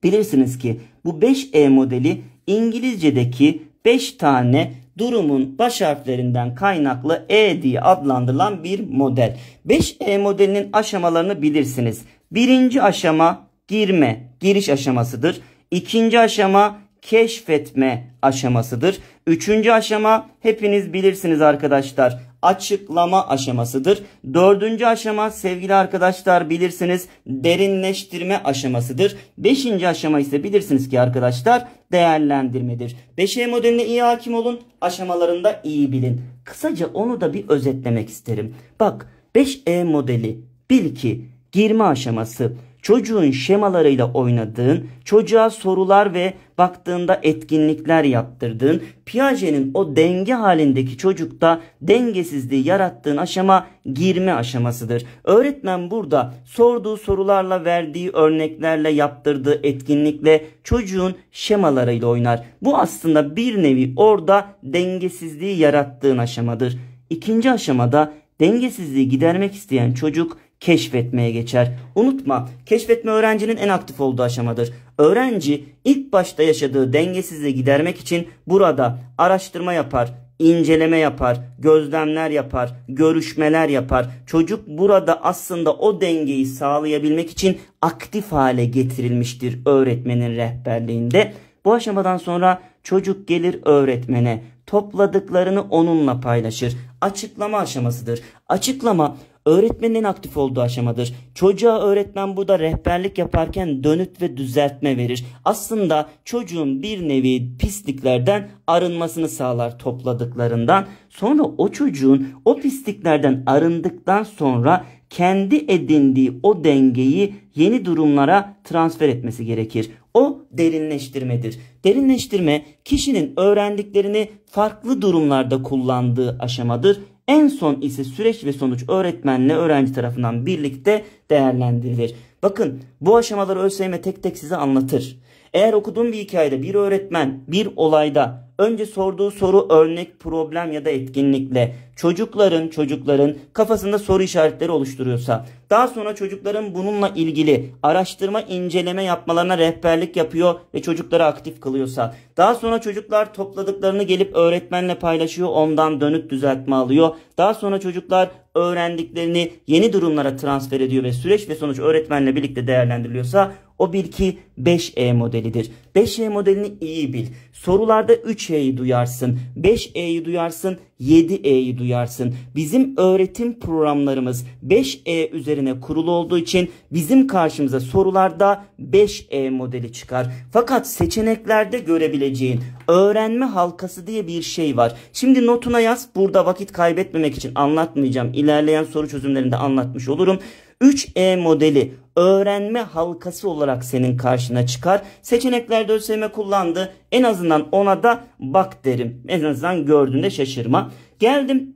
Bilirsiniz ki bu 5E modeli İngilizce'deki 5 tane durumun baş harflerinden kaynaklı E diye adlandırılan bir model. 5E modelinin aşamalarını bilirsiniz. Birinci aşama girme, giriş aşamasıdır. İkinci aşama keşfetme aşamasıdır. Üçüncü aşama hepiniz bilirsiniz arkadaşlar açıklama aşamasıdır. Dördüncü aşama sevgili arkadaşlar bilirsiniz derinleştirme aşamasıdır. Beşinci aşama ise bilirsiniz ki arkadaşlar değerlendirmedir. 5E modeline iyi hakim olun aşamalarında iyi bilin. Kısaca onu da bir özetlemek isterim. Bak 5E modeli bil ki girme aşaması çocuğun şemalarıyla oynadığın, çocuğa sorular ve baktığında etkinlikler yaptırdığın, Piaget'in o denge halindeki çocukta dengesizliği yarattığın aşama girme aşamasıdır. Öğretmen burada sorduğu sorularla verdiği örneklerle yaptırdığı etkinlikle çocuğun şemalarıyla oynar. Bu aslında bir nevi orada dengesizliği yarattığın aşamadır. İkinci aşamada dengesizliği gidermek isteyen çocuk keşfetmeye geçer. Unutma keşfetme öğrencinin en aktif olduğu aşamadır. Öğrenci ilk başta yaşadığı dengesizliği gidermek için burada araştırma yapar, inceleme yapar, gözlemler yapar, görüşmeler yapar. Çocuk burada aslında o dengeyi sağlayabilmek için aktif hale getirilmiştir öğretmenin rehberliğinde. Bu aşamadan sonra çocuk gelir öğretmene, topladıklarını onunla paylaşır. Açıklama aşamasıdır. Açıklama Öğretmenin aktif olduğu aşamadır. Çocuğa öğretmen burada rehberlik yaparken dönüt ve düzeltme verir. Aslında çocuğun bir nevi pisliklerden arınmasını sağlar topladıklarından. Sonra o çocuğun o pisliklerden arındıktan sonra kendi edindiği o dengeyi yeni durumlara transfer etmesi gerekir. O derinleştirmedir. Derinleştirme kişinin öğrendiklerini farklı durumlarda kullandığı aşamadır en son ise süreç ve sonuç öğretmenle öğrenci tarafından birlikte değerlendirilir. Bakın bu aşamaları ÖSYM tek tek size anlatır. Eğer okuduğum bir hikayede bir öğretmen bir olayda önce sorduğu soru örnek problem ya da etkinlikle çocukların çocukların kafasında soru işaretleri oluşturuyorsa daha sonra çocukların bununla ilgili araştırma inceleme yapmalarına rehberlik yapıyor ve çocukları aktif kılıyorsa daha sonra çocuklar topladıklarını gelip öğretmenle paylaşıyor ondan dönüt düzeltme alıyor daha sonra çocuklar öğrendiklerini yeni durumlara transfer ediyor ve süreç ve sonuç öğretmenle birlikte değerlendiriliyorsa o bilgi 5E modelidir. 5E modelini iyi bil. Sorularda 3E'yi duyarsın. 5E'yi duyarsın. 7E'yi duyarsın. Bizim öğretim programlarımız 5E üzerine kurulu olduğu için bizim karşımıza sorularda 5E modeli çıkar. Fakat seçeneklerde görebileceğin öğrenme halkası diye bir şey var. Şimdi notuna yaz. Burada vakit kaybetmemek için anlatmayacağım. İlerleyen soru çözümlerinde anlatmış olurum. 3E modeli öğrenme halkası olarak senin karşına çıkar. Seçeneklerde ÖSYM kullandı. En azından ona da bak derim. En azından gördüğünde şaşırma. Geldim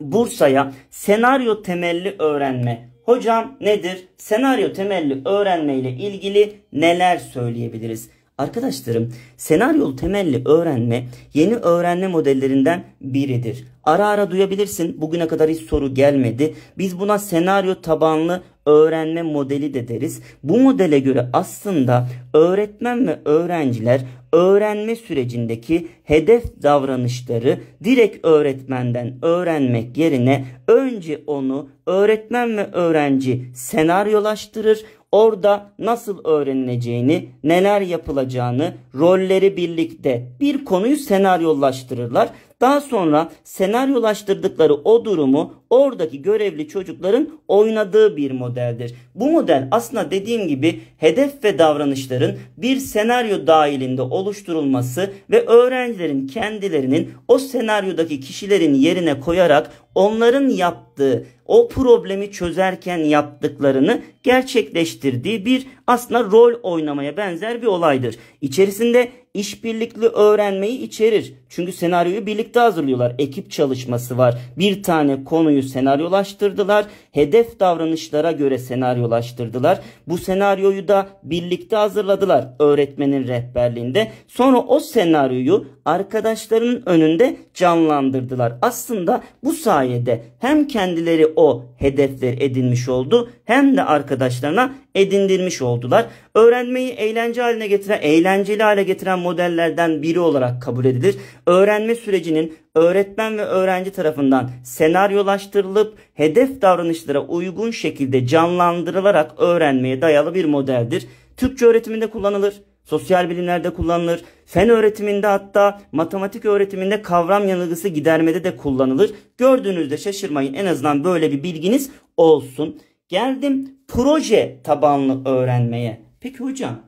Bursa'ya senaryo temelli öğrenme Hocam nedir? Senaryo temelli öğrenme ile ilgili neler söyleyebiliriz? Arkadaşlarım senaryo temelli öğrenme yeni öğrenme modellerinden biridir. Ara ara duyabilirsin bugüne kadar hiç soru gelmedi. Biz buna senaryo tabanlı öğrenme modeli de deriz. Bu modele göre aslında öğretmen ve öğrenciler öğrenme sürecindeki hedef davranışları direkt öğretmenden öğrenmek yerine önce onu öğretmen ve öğrenci senaryolaştırır orada nasıl öğrenileceğini, neler yapılacağını, rolleri birlikte bir konuyu senaryolaştırırlar. Daha sonra senaryolaştırdıkları o durumu oradaki görevli çocukların oynadığı bir modeldir. Bu model aslında dediğim gibi hedef ve davranışların bir senaryo dahilinde oluşturulması ve öğrencilerin kendilerinin o senaryodaki kişilerin yerine koyarak onların yaptığı o problemi çözerken yaptıklarını gerçekleştirdiği bir aslında rol oynamaya benzer bir olaydır. İçerisinde işbirlikli öğrenmeyi içerir. Çünkü senaryoyu birlikte hazırlıyorlar. Ekip çalışması var. Bir tane konuyu senaryolaştırdılar. Hedef davranışlara göre senaryolaştırdılar. Bu senaryoyu da birlikte hazırladılar öğretmenin rehberliğinde. Sonra o senaryoyu arkadaşlarının önünde canlandırdılar. Aslında bu sayede hem kendileri o hedefleri edinmiş oldu hem de arkadaşlarına edindirmiş oldular. Öğrenmeyi eğlence haline getiren, eğlenceli hale getiren modellerden biri olarak kabul edilir. Öğrenme sürecinin öğretmen ve öğrenci tarafından senaryolaştırılıp hedef davranışlara uygun şekilde canlandırılarak öğrenmeye dayalı bir modeldir. Türkçe öğretiminde kullanılır sosyal bilimlerde kullanılır. Fen öğretiminde hatta matematik öğretiminde kavram yanılgısı gidermede de kullanılır. Gördüğünüzde şaşırmayın en azından böyle bir bilginiz olsun. Geldim proje tabanlı öğrenmeye. Peki hocam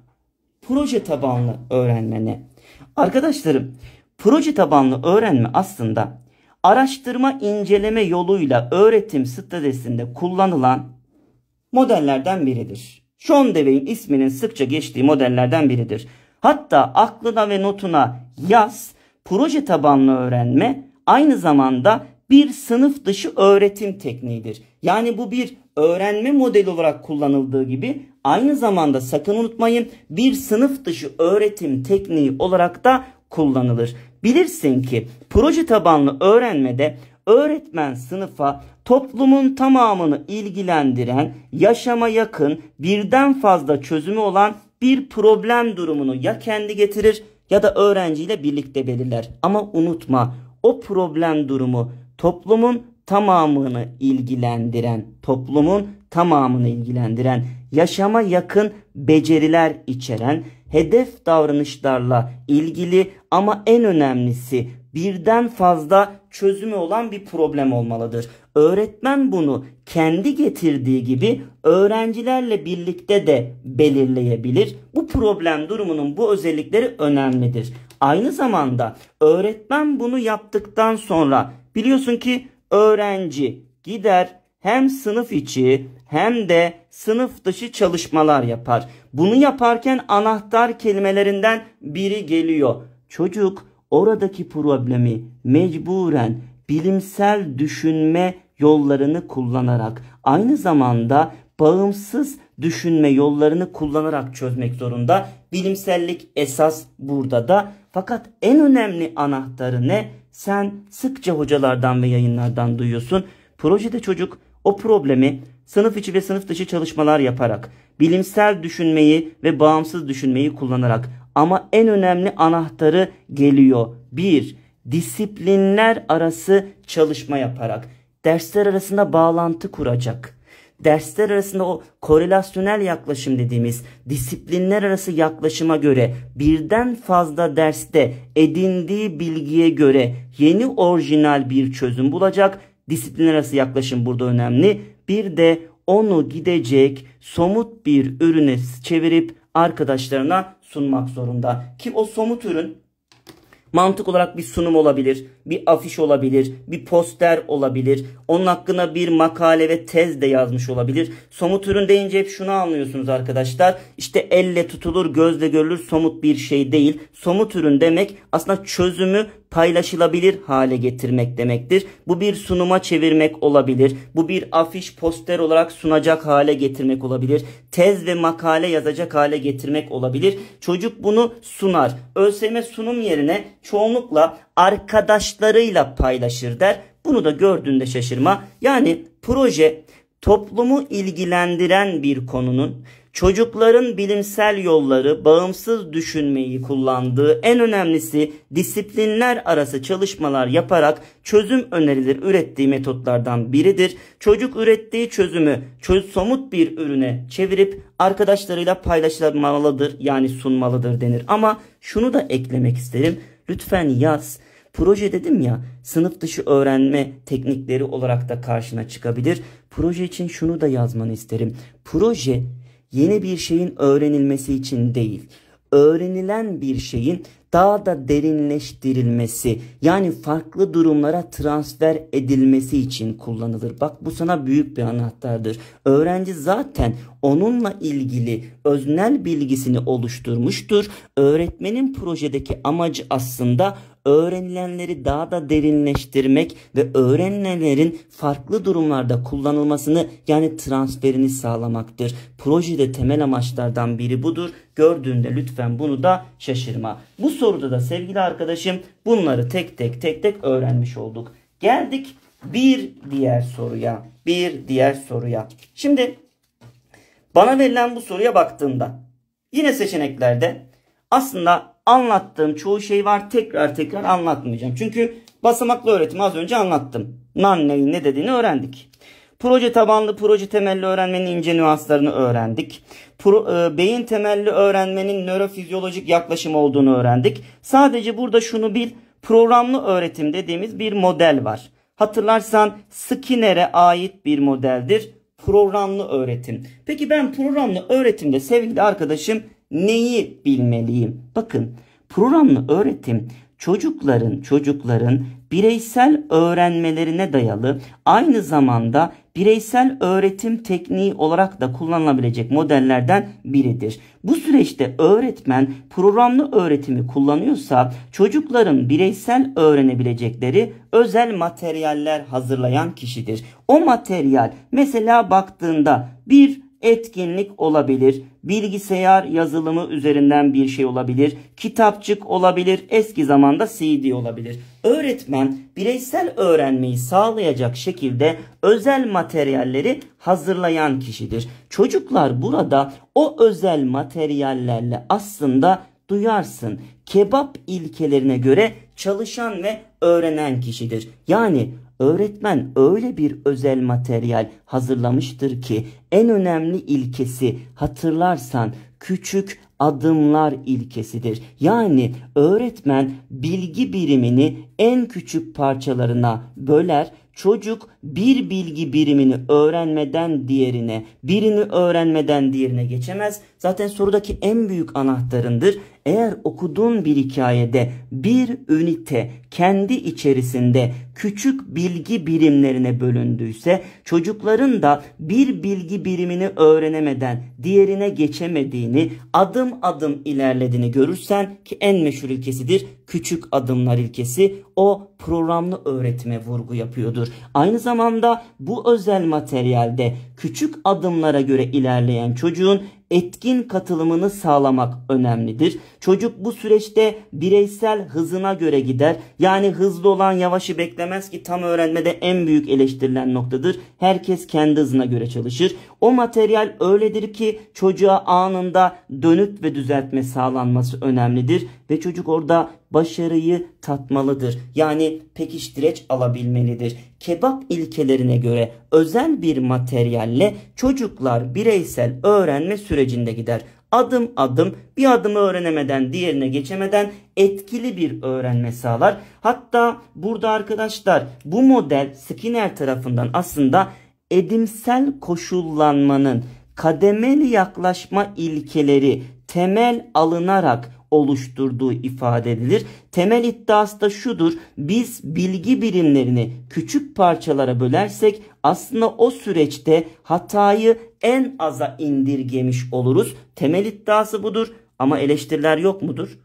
proje tabanlı öğrenme ne? Arkadaşlarım proje tabanlı öğrenme aslında araştırma inceleme yoluyla öğretim stratejisinde kullanılan modellerden biridir. Şon Schöndeveyn isminin sıkça geçtiği modellerden biridir. Hatta aklına ve notuna yaz, proje tabanlı öğrenme aynı zamanda bir sınıf dışı öğretim tekniğidir. Yani bu bir öğrenme modeli olarak kullanıldığı gibi aynı zamanda sakın unutmayın bir sınıf dışı öğretim tekniği olarak da kullanılır. Bilirsin ki proje tabanlı öğrenmede öğretmen sınıfa toplumun tamamını ilgilendiren, yaşama yakın, birden fazla çözümü olan bir problem durumunu ya kendi getirir ya da öğrenciyle birlikte belirler. Ama unutma o problem durumu toplumun tamamını ilgilendiren, toplumun tamamını ilgilendiren, yaşama yakın beceriler içeren, hedef davranışlarla ilgili ama en önemlisi birden fazla çözümü olan bir problem olmalıdır. Öğretmen bunu kendi getirdiği gibi öğrencilerle birlikte de belirleyebilir. Bu problem durumunun bu özellikleri önemlidir. Aynı zamanda öğretmen bunu yaptıktan sonra biliyorsun ki öğrenci gider hem sınıf içi hem de sınıf dışı çalışmalar yapar. Bunu yaparken anahtar kelimelerinden biri geliyor. Çocuk oradaki problemi mecburen bilimsel düşünme yollarını kullanarak aynı zamanda bağımsız düşünme yollarını kullanarak çözmek zorunda. Bilimsellik esas burada da. Fakat en önemli anahtarı ne? Sen sıkça hocalardan ve yayınlardan duyuyorsun. Projede çocuk o problemi sınıf içi ve sınıf dışı çalışmalar yaparak, bilimsel düşünmeyi ve bağımsız düşünmeyi kullanarak ama en önemli anahtarı geliyor. 1. Disiplinler arası çalışma yaparak dersler arasında bağlantı kuracak. Dersler arasında o korelasyonel yaklaşım dediğimiz disiplinler arası yaklaşıma göre birden fazla derste edindiği bilgiye göre yeni orijinal bir çözüm bulacak. Disiplinler arası yaklaşım burada önemli. Bir de onu gidecek somut bir ürüne çevirip arkadaşlarına sunmak zorunda. Ki o somut ürün mantık olarak bir sunum olabilir, bir afiş olabilir, bir poster olabilir. Onun hakkında bir makale ve tez de yazmış olabilir. Somut ürün deyince hep şunu anlıyorsunuz arkadaşlar. İşte elle tutulur, gözle görülür somut bir şey değil. Somut ürün demek aslında çözümü paylaşılabilir hale getirmek demektir. Bu bir sunuma çevirmek olabilir. Bu bir afiş poster olarak sunacak hale getirmek olabilir. Tez ve makale yazacak hale getirmek olabilir. Çocuk bunu sunar. ÖSYM sunum yerine çoğunlukla arkadaşlarıyla paylaşır der. Bunu da gördüğünde şaşırma. Yani proje toplumu ilgilendiren bir konunun çocukların bilimsel yolları, bağımsız düşünmeyi kullandığı en önemlisi disiplinler arası çalışmalar yaparak çözüm önerileri ürettiği metotlardan biridir. Çocuk ürettiği çözümü çöz somut bir ürüne çevirip arkadaşlarıyla paylaşılmalıdır yani sunmalıdır denir. Ama şunu da eklemek isterim. Lütfen yaz Proje dedim ya sınıf dışı öğrenme teknikleri olarak da karşına çıkabilir. Proje için şunu da yazmanı isterim. Proje yeni bir şeyin öğrenilmesi için değil. Öğrenilen bir şeyin daha da derinleştirilmesi yani farklı durumlara transfer edilmesi için kullanılır. Bak bu sana büyük bir anahtardır. Öğrenci zaten onunla ilgili öznel bilgisini oluşturmuştur. Öğretmenin projedeki amacı aslında öğrenilenleri daha da derinleştirmek ve öğrenilenlerin farklı durumlarda kullanılmasını yani transferini sağlamaktır. Projede temel amaçlardan biri budur. Gördüğünde lütfen bunu da şaşırma. Bu soruda da sevgili arkadaşım bunları tek tek tek tek öğrenmiş olduk. Geldik bir diğer soruya. Bir diğer soruya. Şimdi bana verilen bu soruya baktığımda yine seçeneklerde aslında anlattığım çoğu şey var. Tekrar tekrar anlatmayacağım. Çünkü basamaklı öğretimi az önce anlattım. Nan neyin ne dediğini öğrendik. Proje tabanlı, proje temelli öğrenmenin ince nüanslarını öğrendik. Pro, e, beyin temelli öğrenmenin nörofizyolojik yaklaşım olduğunu öğrendik. Sadece burada şunu bil, programlı öğretim dediğimiz bir model var. Hatırlarsan Skinner'e ait bir modeldir. Programlı öğretim. Peki ben programlı öğretimde sevgili arkadaşım neyi bilmeliyim? Bakın programlı öğretim çocukların çocukların bireysel öğrenmelerine dayalı aynı zamanda bireysel öğretim tekniği olarak da kullanılabilecek modellerden biridir. Bu süreçte öğretmen programlı öğretimi kullanıyorsa çocukların bireysel öğrenebilecekleri özel materyaller hazırlayan kişidir. O materyal mesela baktığında bir etkinlik olabilir, bilgisayar yazılımı üzerinden bir şey olabilir, kitapçık olabilir, eski zamanda CD olabilir. Öğretmen bireysel öğrenmeyi sağlayacak şekilde özel materyalleri hazırlayan kişidir. Çocuklar burada o özel materyallerle aslında duyarsın. Kebap ilkelerine göre çalışan ve öğrenen kişidir. Yani öğretmen öyle bir özel materyal hazırlamıştır ki en önemli ilkesi hatırlarsan küçük adımlar ilkesidir. Yani öğretmen bilgi birimini en küçük parçalarına böler Çocuk bir bilgi birimini öğrenmeden diğerine, birini öğrenmeden diğerine geçemez. Zaten sorudaki en büyük anahtarındır eğer okuduğun bir hikayede bir ünite kendi içerisinde küçük bilgi birimlerine bölündüyse çocukların da bir bilgi birimini öğrenemeden diğerine geçemediğini adım adım ilerlediğini görürsen ki en meşhur ilkesidir küçük adımlar ilkesi o programlı öğretime vurgu yapıyordur. Aynı zamanda bu özel materyalde küçük adımlara göre ilerleyen çocuğun etkin katılımını sağlamak önemlidir. Çocuk bu süreçte bireysel hızına göre gider. Yani hızlı olan yavaşı beklemez ki tam öğrenmede en büyük eleştirilen noktadır. Herkes kendi hızına göre çalışır. O materyal öyledir ki çocuğa anında dönüt ve düzeltme sağlanması önemlidir ve çocuk orada başarıyı tatmalıdır. Yani pekiştireç alabilmelidir. Kebap ilkelerine göre özel bir materyalle çocuklar bireysel öğrenme sürecinde gider adım adım bir adımı öğrenemeden diğerine geçemeden etkili bir öğrenme sağlar. Hatta burada arkadaşlar bu model Skinner tarafından aslında edimsel koşullanmanın kademeli yaklaşma ilkeleri temel alınarak oluşturduğu ifade edilir. Temel iddiası da şudur. Biz bilgi birimlerini küçük parçalara bölersek aslında o süreçte hatayı en aza indirgemiş oluruz. Temel iddiası budur ama eleştiriler yok mudur?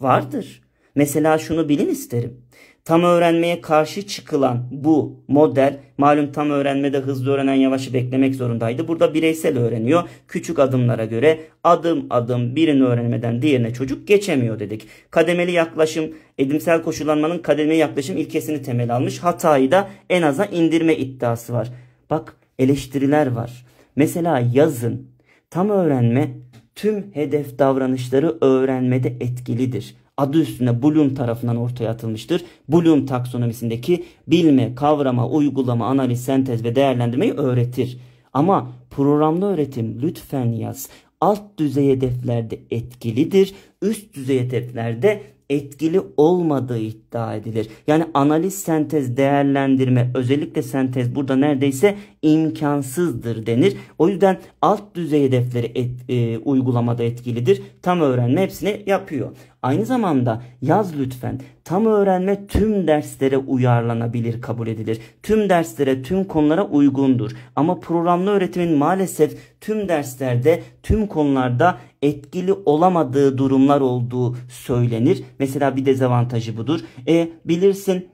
Vardır. Mesela şunu bilin isterim. Tam öğrenmeye karşı çıkılan bu model malum tam öğrenmede hızlı öğrenen yavaşı beklemek zorundaydı. Burada bireysel öğreniyor. Küçük adımlara göre adım adım birini öğrenmeden diğerine çocuk geçemiyor dedik. Kademeli yaklaşım edimsel koşullanmanın kademeli yaklaşım ilkesini temel almış. Hatayı da en aza indirme iddiası var. Bak eleştiriler var. Mesela yazın tam öğrenme tüm hedef davranışları öğrenmede etkilidir adı üstüne Bloom tarafından ortaya atılmıştır. Bloom taksonomisindeki bilme, kavrama, uygulama, analiz, sentez ve değerlendirmeyi öğretir. Ama programlı öğretim lütfen yaz. Alt düzey hedeflerde etkilidir. Üst düzey hedeflerde etkili olmadığı iddia edilir. Yani analiz, sentez, değerlendirme özellikle sentez burada neredeyse imkansızdır denir. O yüzden alt düzey hedefleri et, e, uygulamada etkilidir. Tam öğrenme hepsini yapıyor. Aynı zamanda yaz lütfen. Tam öğrenme tüm derslere uyarlanabilir, kabul edilir. Tüm derslere, tüm konulara uygundur. Ama programlı öğretimin maalesef tüm derslerde, tüm konularda etkili olamadığı durumlar olduğu söylenir. Mesela bir dezavantajı budur. E, bilirsin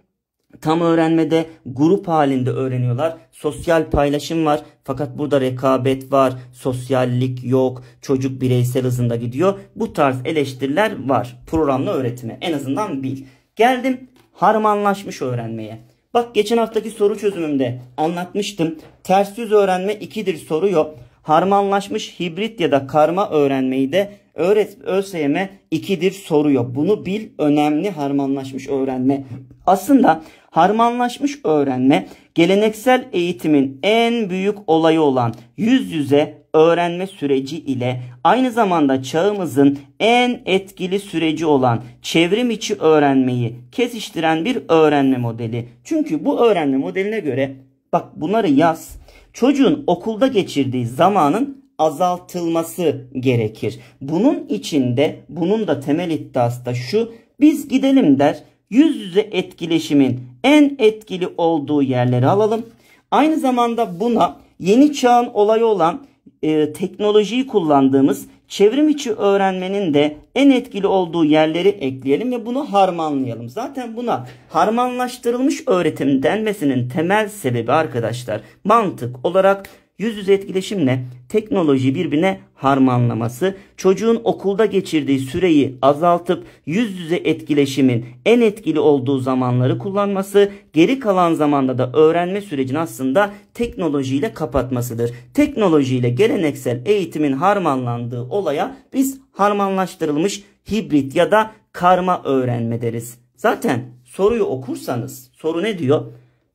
Tam öğrenmede grup halinde öğreniyorlar. Sosyal paylaşım var fakat burada rekabet var, sosyallik yok, çocuk bireysel hızında gidiyor. Bu tarz eleştiriler var programlı öğretime en azından bil. Geldim harmanlaşmış öğrenmeye. Bak geçen haftaki soru çözümümde anlatmıştım. Ters yüz öğrenme ikidir soruyor. Harmanlaşmış hibrit ya da karma öğrenmeyi de öğret ÖSYM ikidir soruyor. Bunu bil önemli harmanlaşmış öğrenme. Aslında harmanlaşmış öğrenme geleneksel eğitimin en büyük olayı olan yüz yüze öğrenme süreci ile aynı zamanda çağımızın en etkili süreci olan çevrim içi öğrenmeyi kesiştiren bir öğrenme modeli. Çünkü bu öğrenme modeline göre bak bunları yaz. Çocuğun okulda geçirdiği zamanın azaltılması gerekir. Bunun içinde bunun da temel iddiası da şu biz gidelim der yüz yüze etkileşimin en etkili olduğu yerleri alalım. Aynı zamanda buna yeni çağın olayı olan e, teknolojiyi kullandığımız çevrim içi öğrenmenin de en etkili olduğu yerleri ekleyelim ve bunu harmanlayalım. Zaten buna harmanlaştırılmış öğretim denmesinin temel sebebi arkadaşlar mantık olarak Yüz yüze etkileşimle teknoloji birbirine harmanlaması, çocuğun okulda geçirdiği süreyi azaltıp yüz yüze etkileşimin en etkili olduğu zamanları kullanması, geri kalan zamanda da öğrenme sürecini aslında teknolojiyle kapatmasıdır. Teknolojiyle geleneksel eğitimin harmanlandığı olaya biz harmanlaştırılmış hibrit ya da karma öğrenme deriz. Zaten soruyu okursanız soru ne diyor?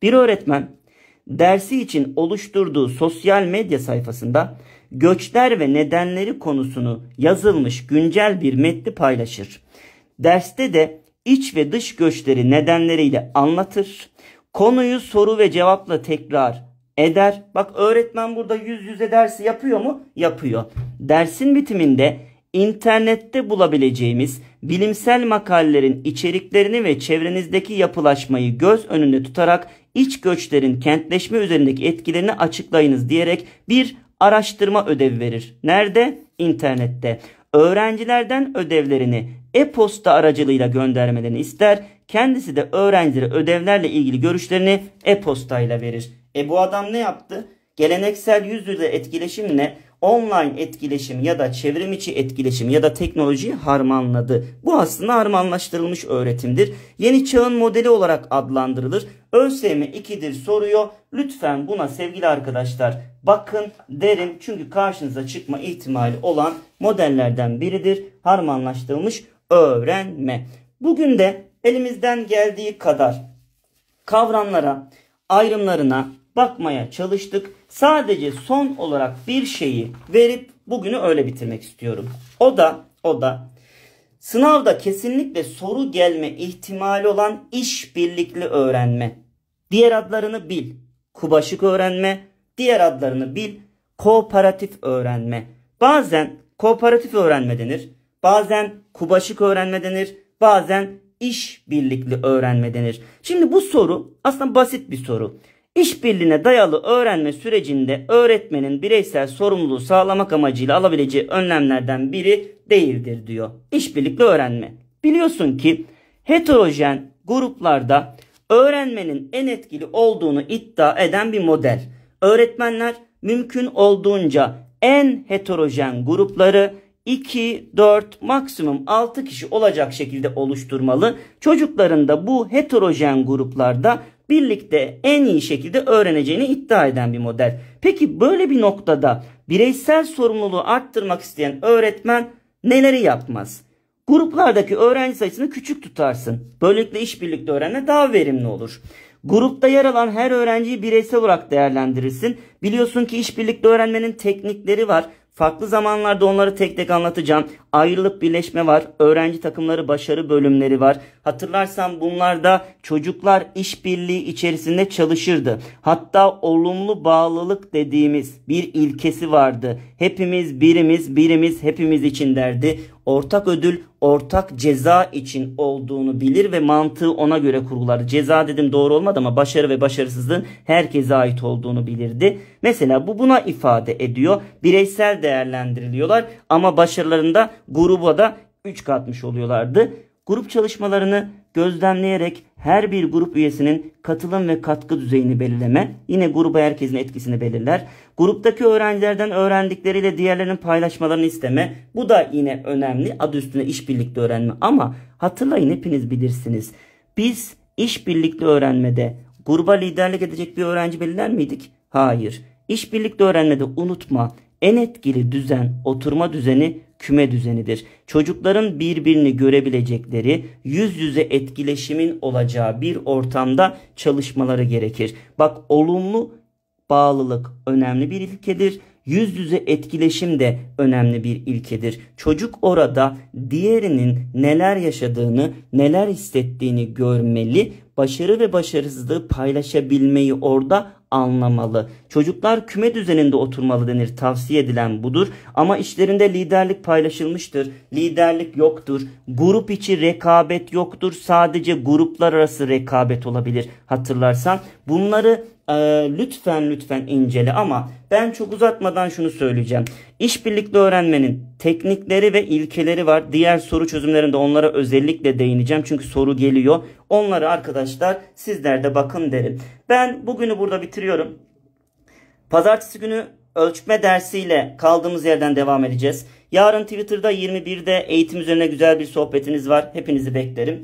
Bir öğretmen dersi için oluşturduğu sosyal medya sayfasında göçler ve nedenleri konusunu yazılmış güncel bir metni paylaşır. Derste de iç ve dış göçleri nedenleriyle anlatır. Konuyu soru ve cevapla tekrar eder. Bak öğretmen burada yüz yüze dersi yapıyor mu? Yapıyor. Dersin bitiminde internette bulabileceğimiz bilimsel makalelerin içeriklerini ve çevrenizdeki yapılaşmayı göz önünde tutarak iç göçlerin kentleşme üzerindeki etkilerini açıklayınız diyerek bir araştırma ödevi verir. Nerede? İnternette. Öğrencilerden ödevlerini e-posta aracılığıyla göndermelerini ister. Kendisi de öğrencilere ödevlerle ilgili görüşlerini e-postayla verir. E bu adam ne yaptı? Geleneksel yüz yüze etkileşimle online etkileşim ya da çevrim içi etkileşim ya da teknolojiyi harmanladı. Bu aslında harmanlaştırılmış öğretimdir. Yeni çağın modeli olarak adlandırılır. ÖSYM 2'dir soruyor. Lütfen buna sevgili arkadaşlar bakın derim. Çünkü karşınıza çıkma ihtimali olan modellerden biridir. Harmanlaştırılmış öğrenme. Bugün de elimizden geldiği kadar kavramlara, ayrımlarına, bakmaya çalıştık. Sadece son olarak bir şeyi verip bugünü öyle bitirmek istiyorum. O da o da sınavda kesinlikle soru gelme ihtimali olan işbirlikli öğrenme. Diğer adlarını bil. Kubaşık öğrenme, diğer adlarını bil. Kooperatif öğrenme. Bazen kooperatif öğrenme denir. Bazen kubaşık öğrenme denir. Bazen işbirlikli öğrenme denir. Şimdi bu soru aslında basit bir soru. İşbirliğine dayalı öğrenme sürecinde öğretmenin bireysel sorumluluğu sağlamak amacıyla alabileceği önlemlerden biri değildir diyor. İşbirlikli öğrenme. Biliyorsun ki heterojen gruplarda öğrenmenin en etkili olduğunu iddia eden bir model. Öğretmenler mümkün olduğunca en heterojen grupları 2, 4, maksimum 6 kişi olacak şekilde oluşturmalı. Çocukların da bu heterojen gruplarda birlikte en iyi şekilde öğreneceğini iddia eden bir model. Peki böyle bir noktada bireysel sorumluluğu arttırmak isteyen öğretmen neleri yapmaz? Gruplardaki öğrenci sayısını küçük tutarsın. Böylelikle işbirlikte öğrenme daha verimli olur. Grupta yer alan her öğrenciyi bireysel olarak değerlendirirsin. Biliyorsun ki işbirlikte öğrenmenin teknikleri var. Farklı zamanlarda onları tek tek anlatacağım. Ayrılıp birleşme var. Öğrenci takımları başarı bölümleri var. Hatırlarsan bunlarda çocuklar işbirliği içerisinde çalışırdı. Hatta olumlu bağlılık dediğimiz bir ilkesi vardı. Hepimiz birimiz birimiz hepimiz için derdi ortak ödül ortak ceza için olduğunu bilir ve mantığı ona göre kurgular. Ceza dedim doğru olmadı ama başarı ve başarısızlığın herkese ait olduğunu bilirdi. Mesela bu buna ifade ediyor. Bireysel değerlendiriliyorlar ama başarılarında gruba da 3 katmış oluyorlardı. Grup çalışmalarını gözlemleyerek her bir grup üyesinin katılım ve katkı düzeyini belirleme yine gruba herkesin etkisini belirler. Gruptaki öğrencilerden öğrendikleriyle diğerlerinin paylaşmalarını isteme. Bu da yine önemli. Adı üstüne işbirlikte öğrenme ama hatırlayın hepiniz bilirsiniz. Biz işbirlikte öğrenmede gruba liderlik edecek bir öğrenci belirler miydik? Hayır. İşbirlikte öğrenmede unutma en etkili düzen, oturma düzeni küme düzenidir. Çocukların birbirini görebilecekleri, yüz yüze etkileşimin olacağı bir ortamda çalışmaları gerekir. Bak olumlu bağlılık önemli bir ilkedir. Yüz yüze etkileşim de önemli bir ilkedir. Çocuk orada diğerinin neler yaşadığını, neler hissettiğini görmeli, başarı ve başarısızlığı paylaşabilmeyi orada anlamalı. Çocuklar küme düzeninde oturmalı denir. Tavsiye edilen budur. Ama işlerinde liderlik paylaşılmıştır. Liderlik yoktur. Grup içi rekabet yoktur. Sadece gruplar arası rekabet olabilir. Hatırlarsan Bunları e, lütfen lütfen incele ama ben çok uzatmadan şunu söyleyeceğim. İşbirlikli öğrenmenin teknikleri ve ilkeleri var. Diğer soru çözümlerinde onlara özellikle değineceğim. Çünkü soru geliyor. Onları arkadaşlar sizler de bakın derim. Ben bugünü burada bitiriyorum. Pazartesi günü ölçme dersiyle kaldığımız yerden devam edeceğiz. Yarın Twitter'da 21'de eğitim üzerine güzel bir sohbetiniz var. Hepinizi beklerim.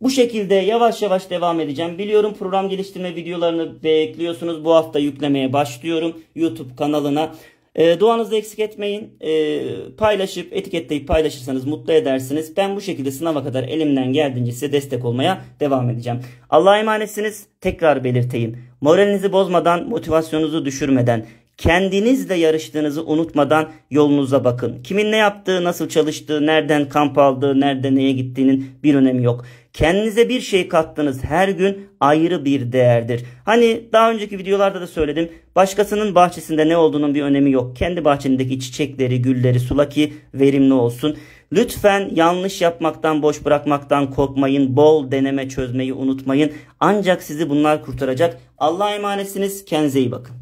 Bu şekilde yavaş yavaş devam edeceğim. Biliyorum program geliştirme videolarını bekliyorsunuz. Bu hafta yüklemeye başlıyorum YouTube kanalına. E, duanızı eksik etmeyin. E, paylaşıp etiketleyip paylaşırsanız mutlu edersiniz. Ben bu şekilde sınava kadar elimden geldiğince size destek olmaya devam edeceğim. Allah'a emanetsiniz. Tekrar belirteyim. Moralinizi bozmadan, motivasyonunuzu düşürmeden, kendinizle yarıştığınızı unutmadan yolunuza bakın. Kimin ne yaptığı, nasıl çalıştığı, nereden kamp aldığı, nerede neye gittiğinin bir önemi yok. Kendinize bir şey kattınız her gün ayrı bir değerdir. Hani daha önceki videolarda da söyledim. Başkasının bahçesinde ne olduğunun bir önemi yok. Kendi bahçendeki çiçekleri, gülleri sula ki verimli olsun. Lütfen yanlış yapmaktan, boş bırakmaktan korkmayın. Bol deneme çözmeyi unutmayın. Ancak sizi bunlar kurtaracak. Allah'a emanetsiniz. Kendinize iyi bakın.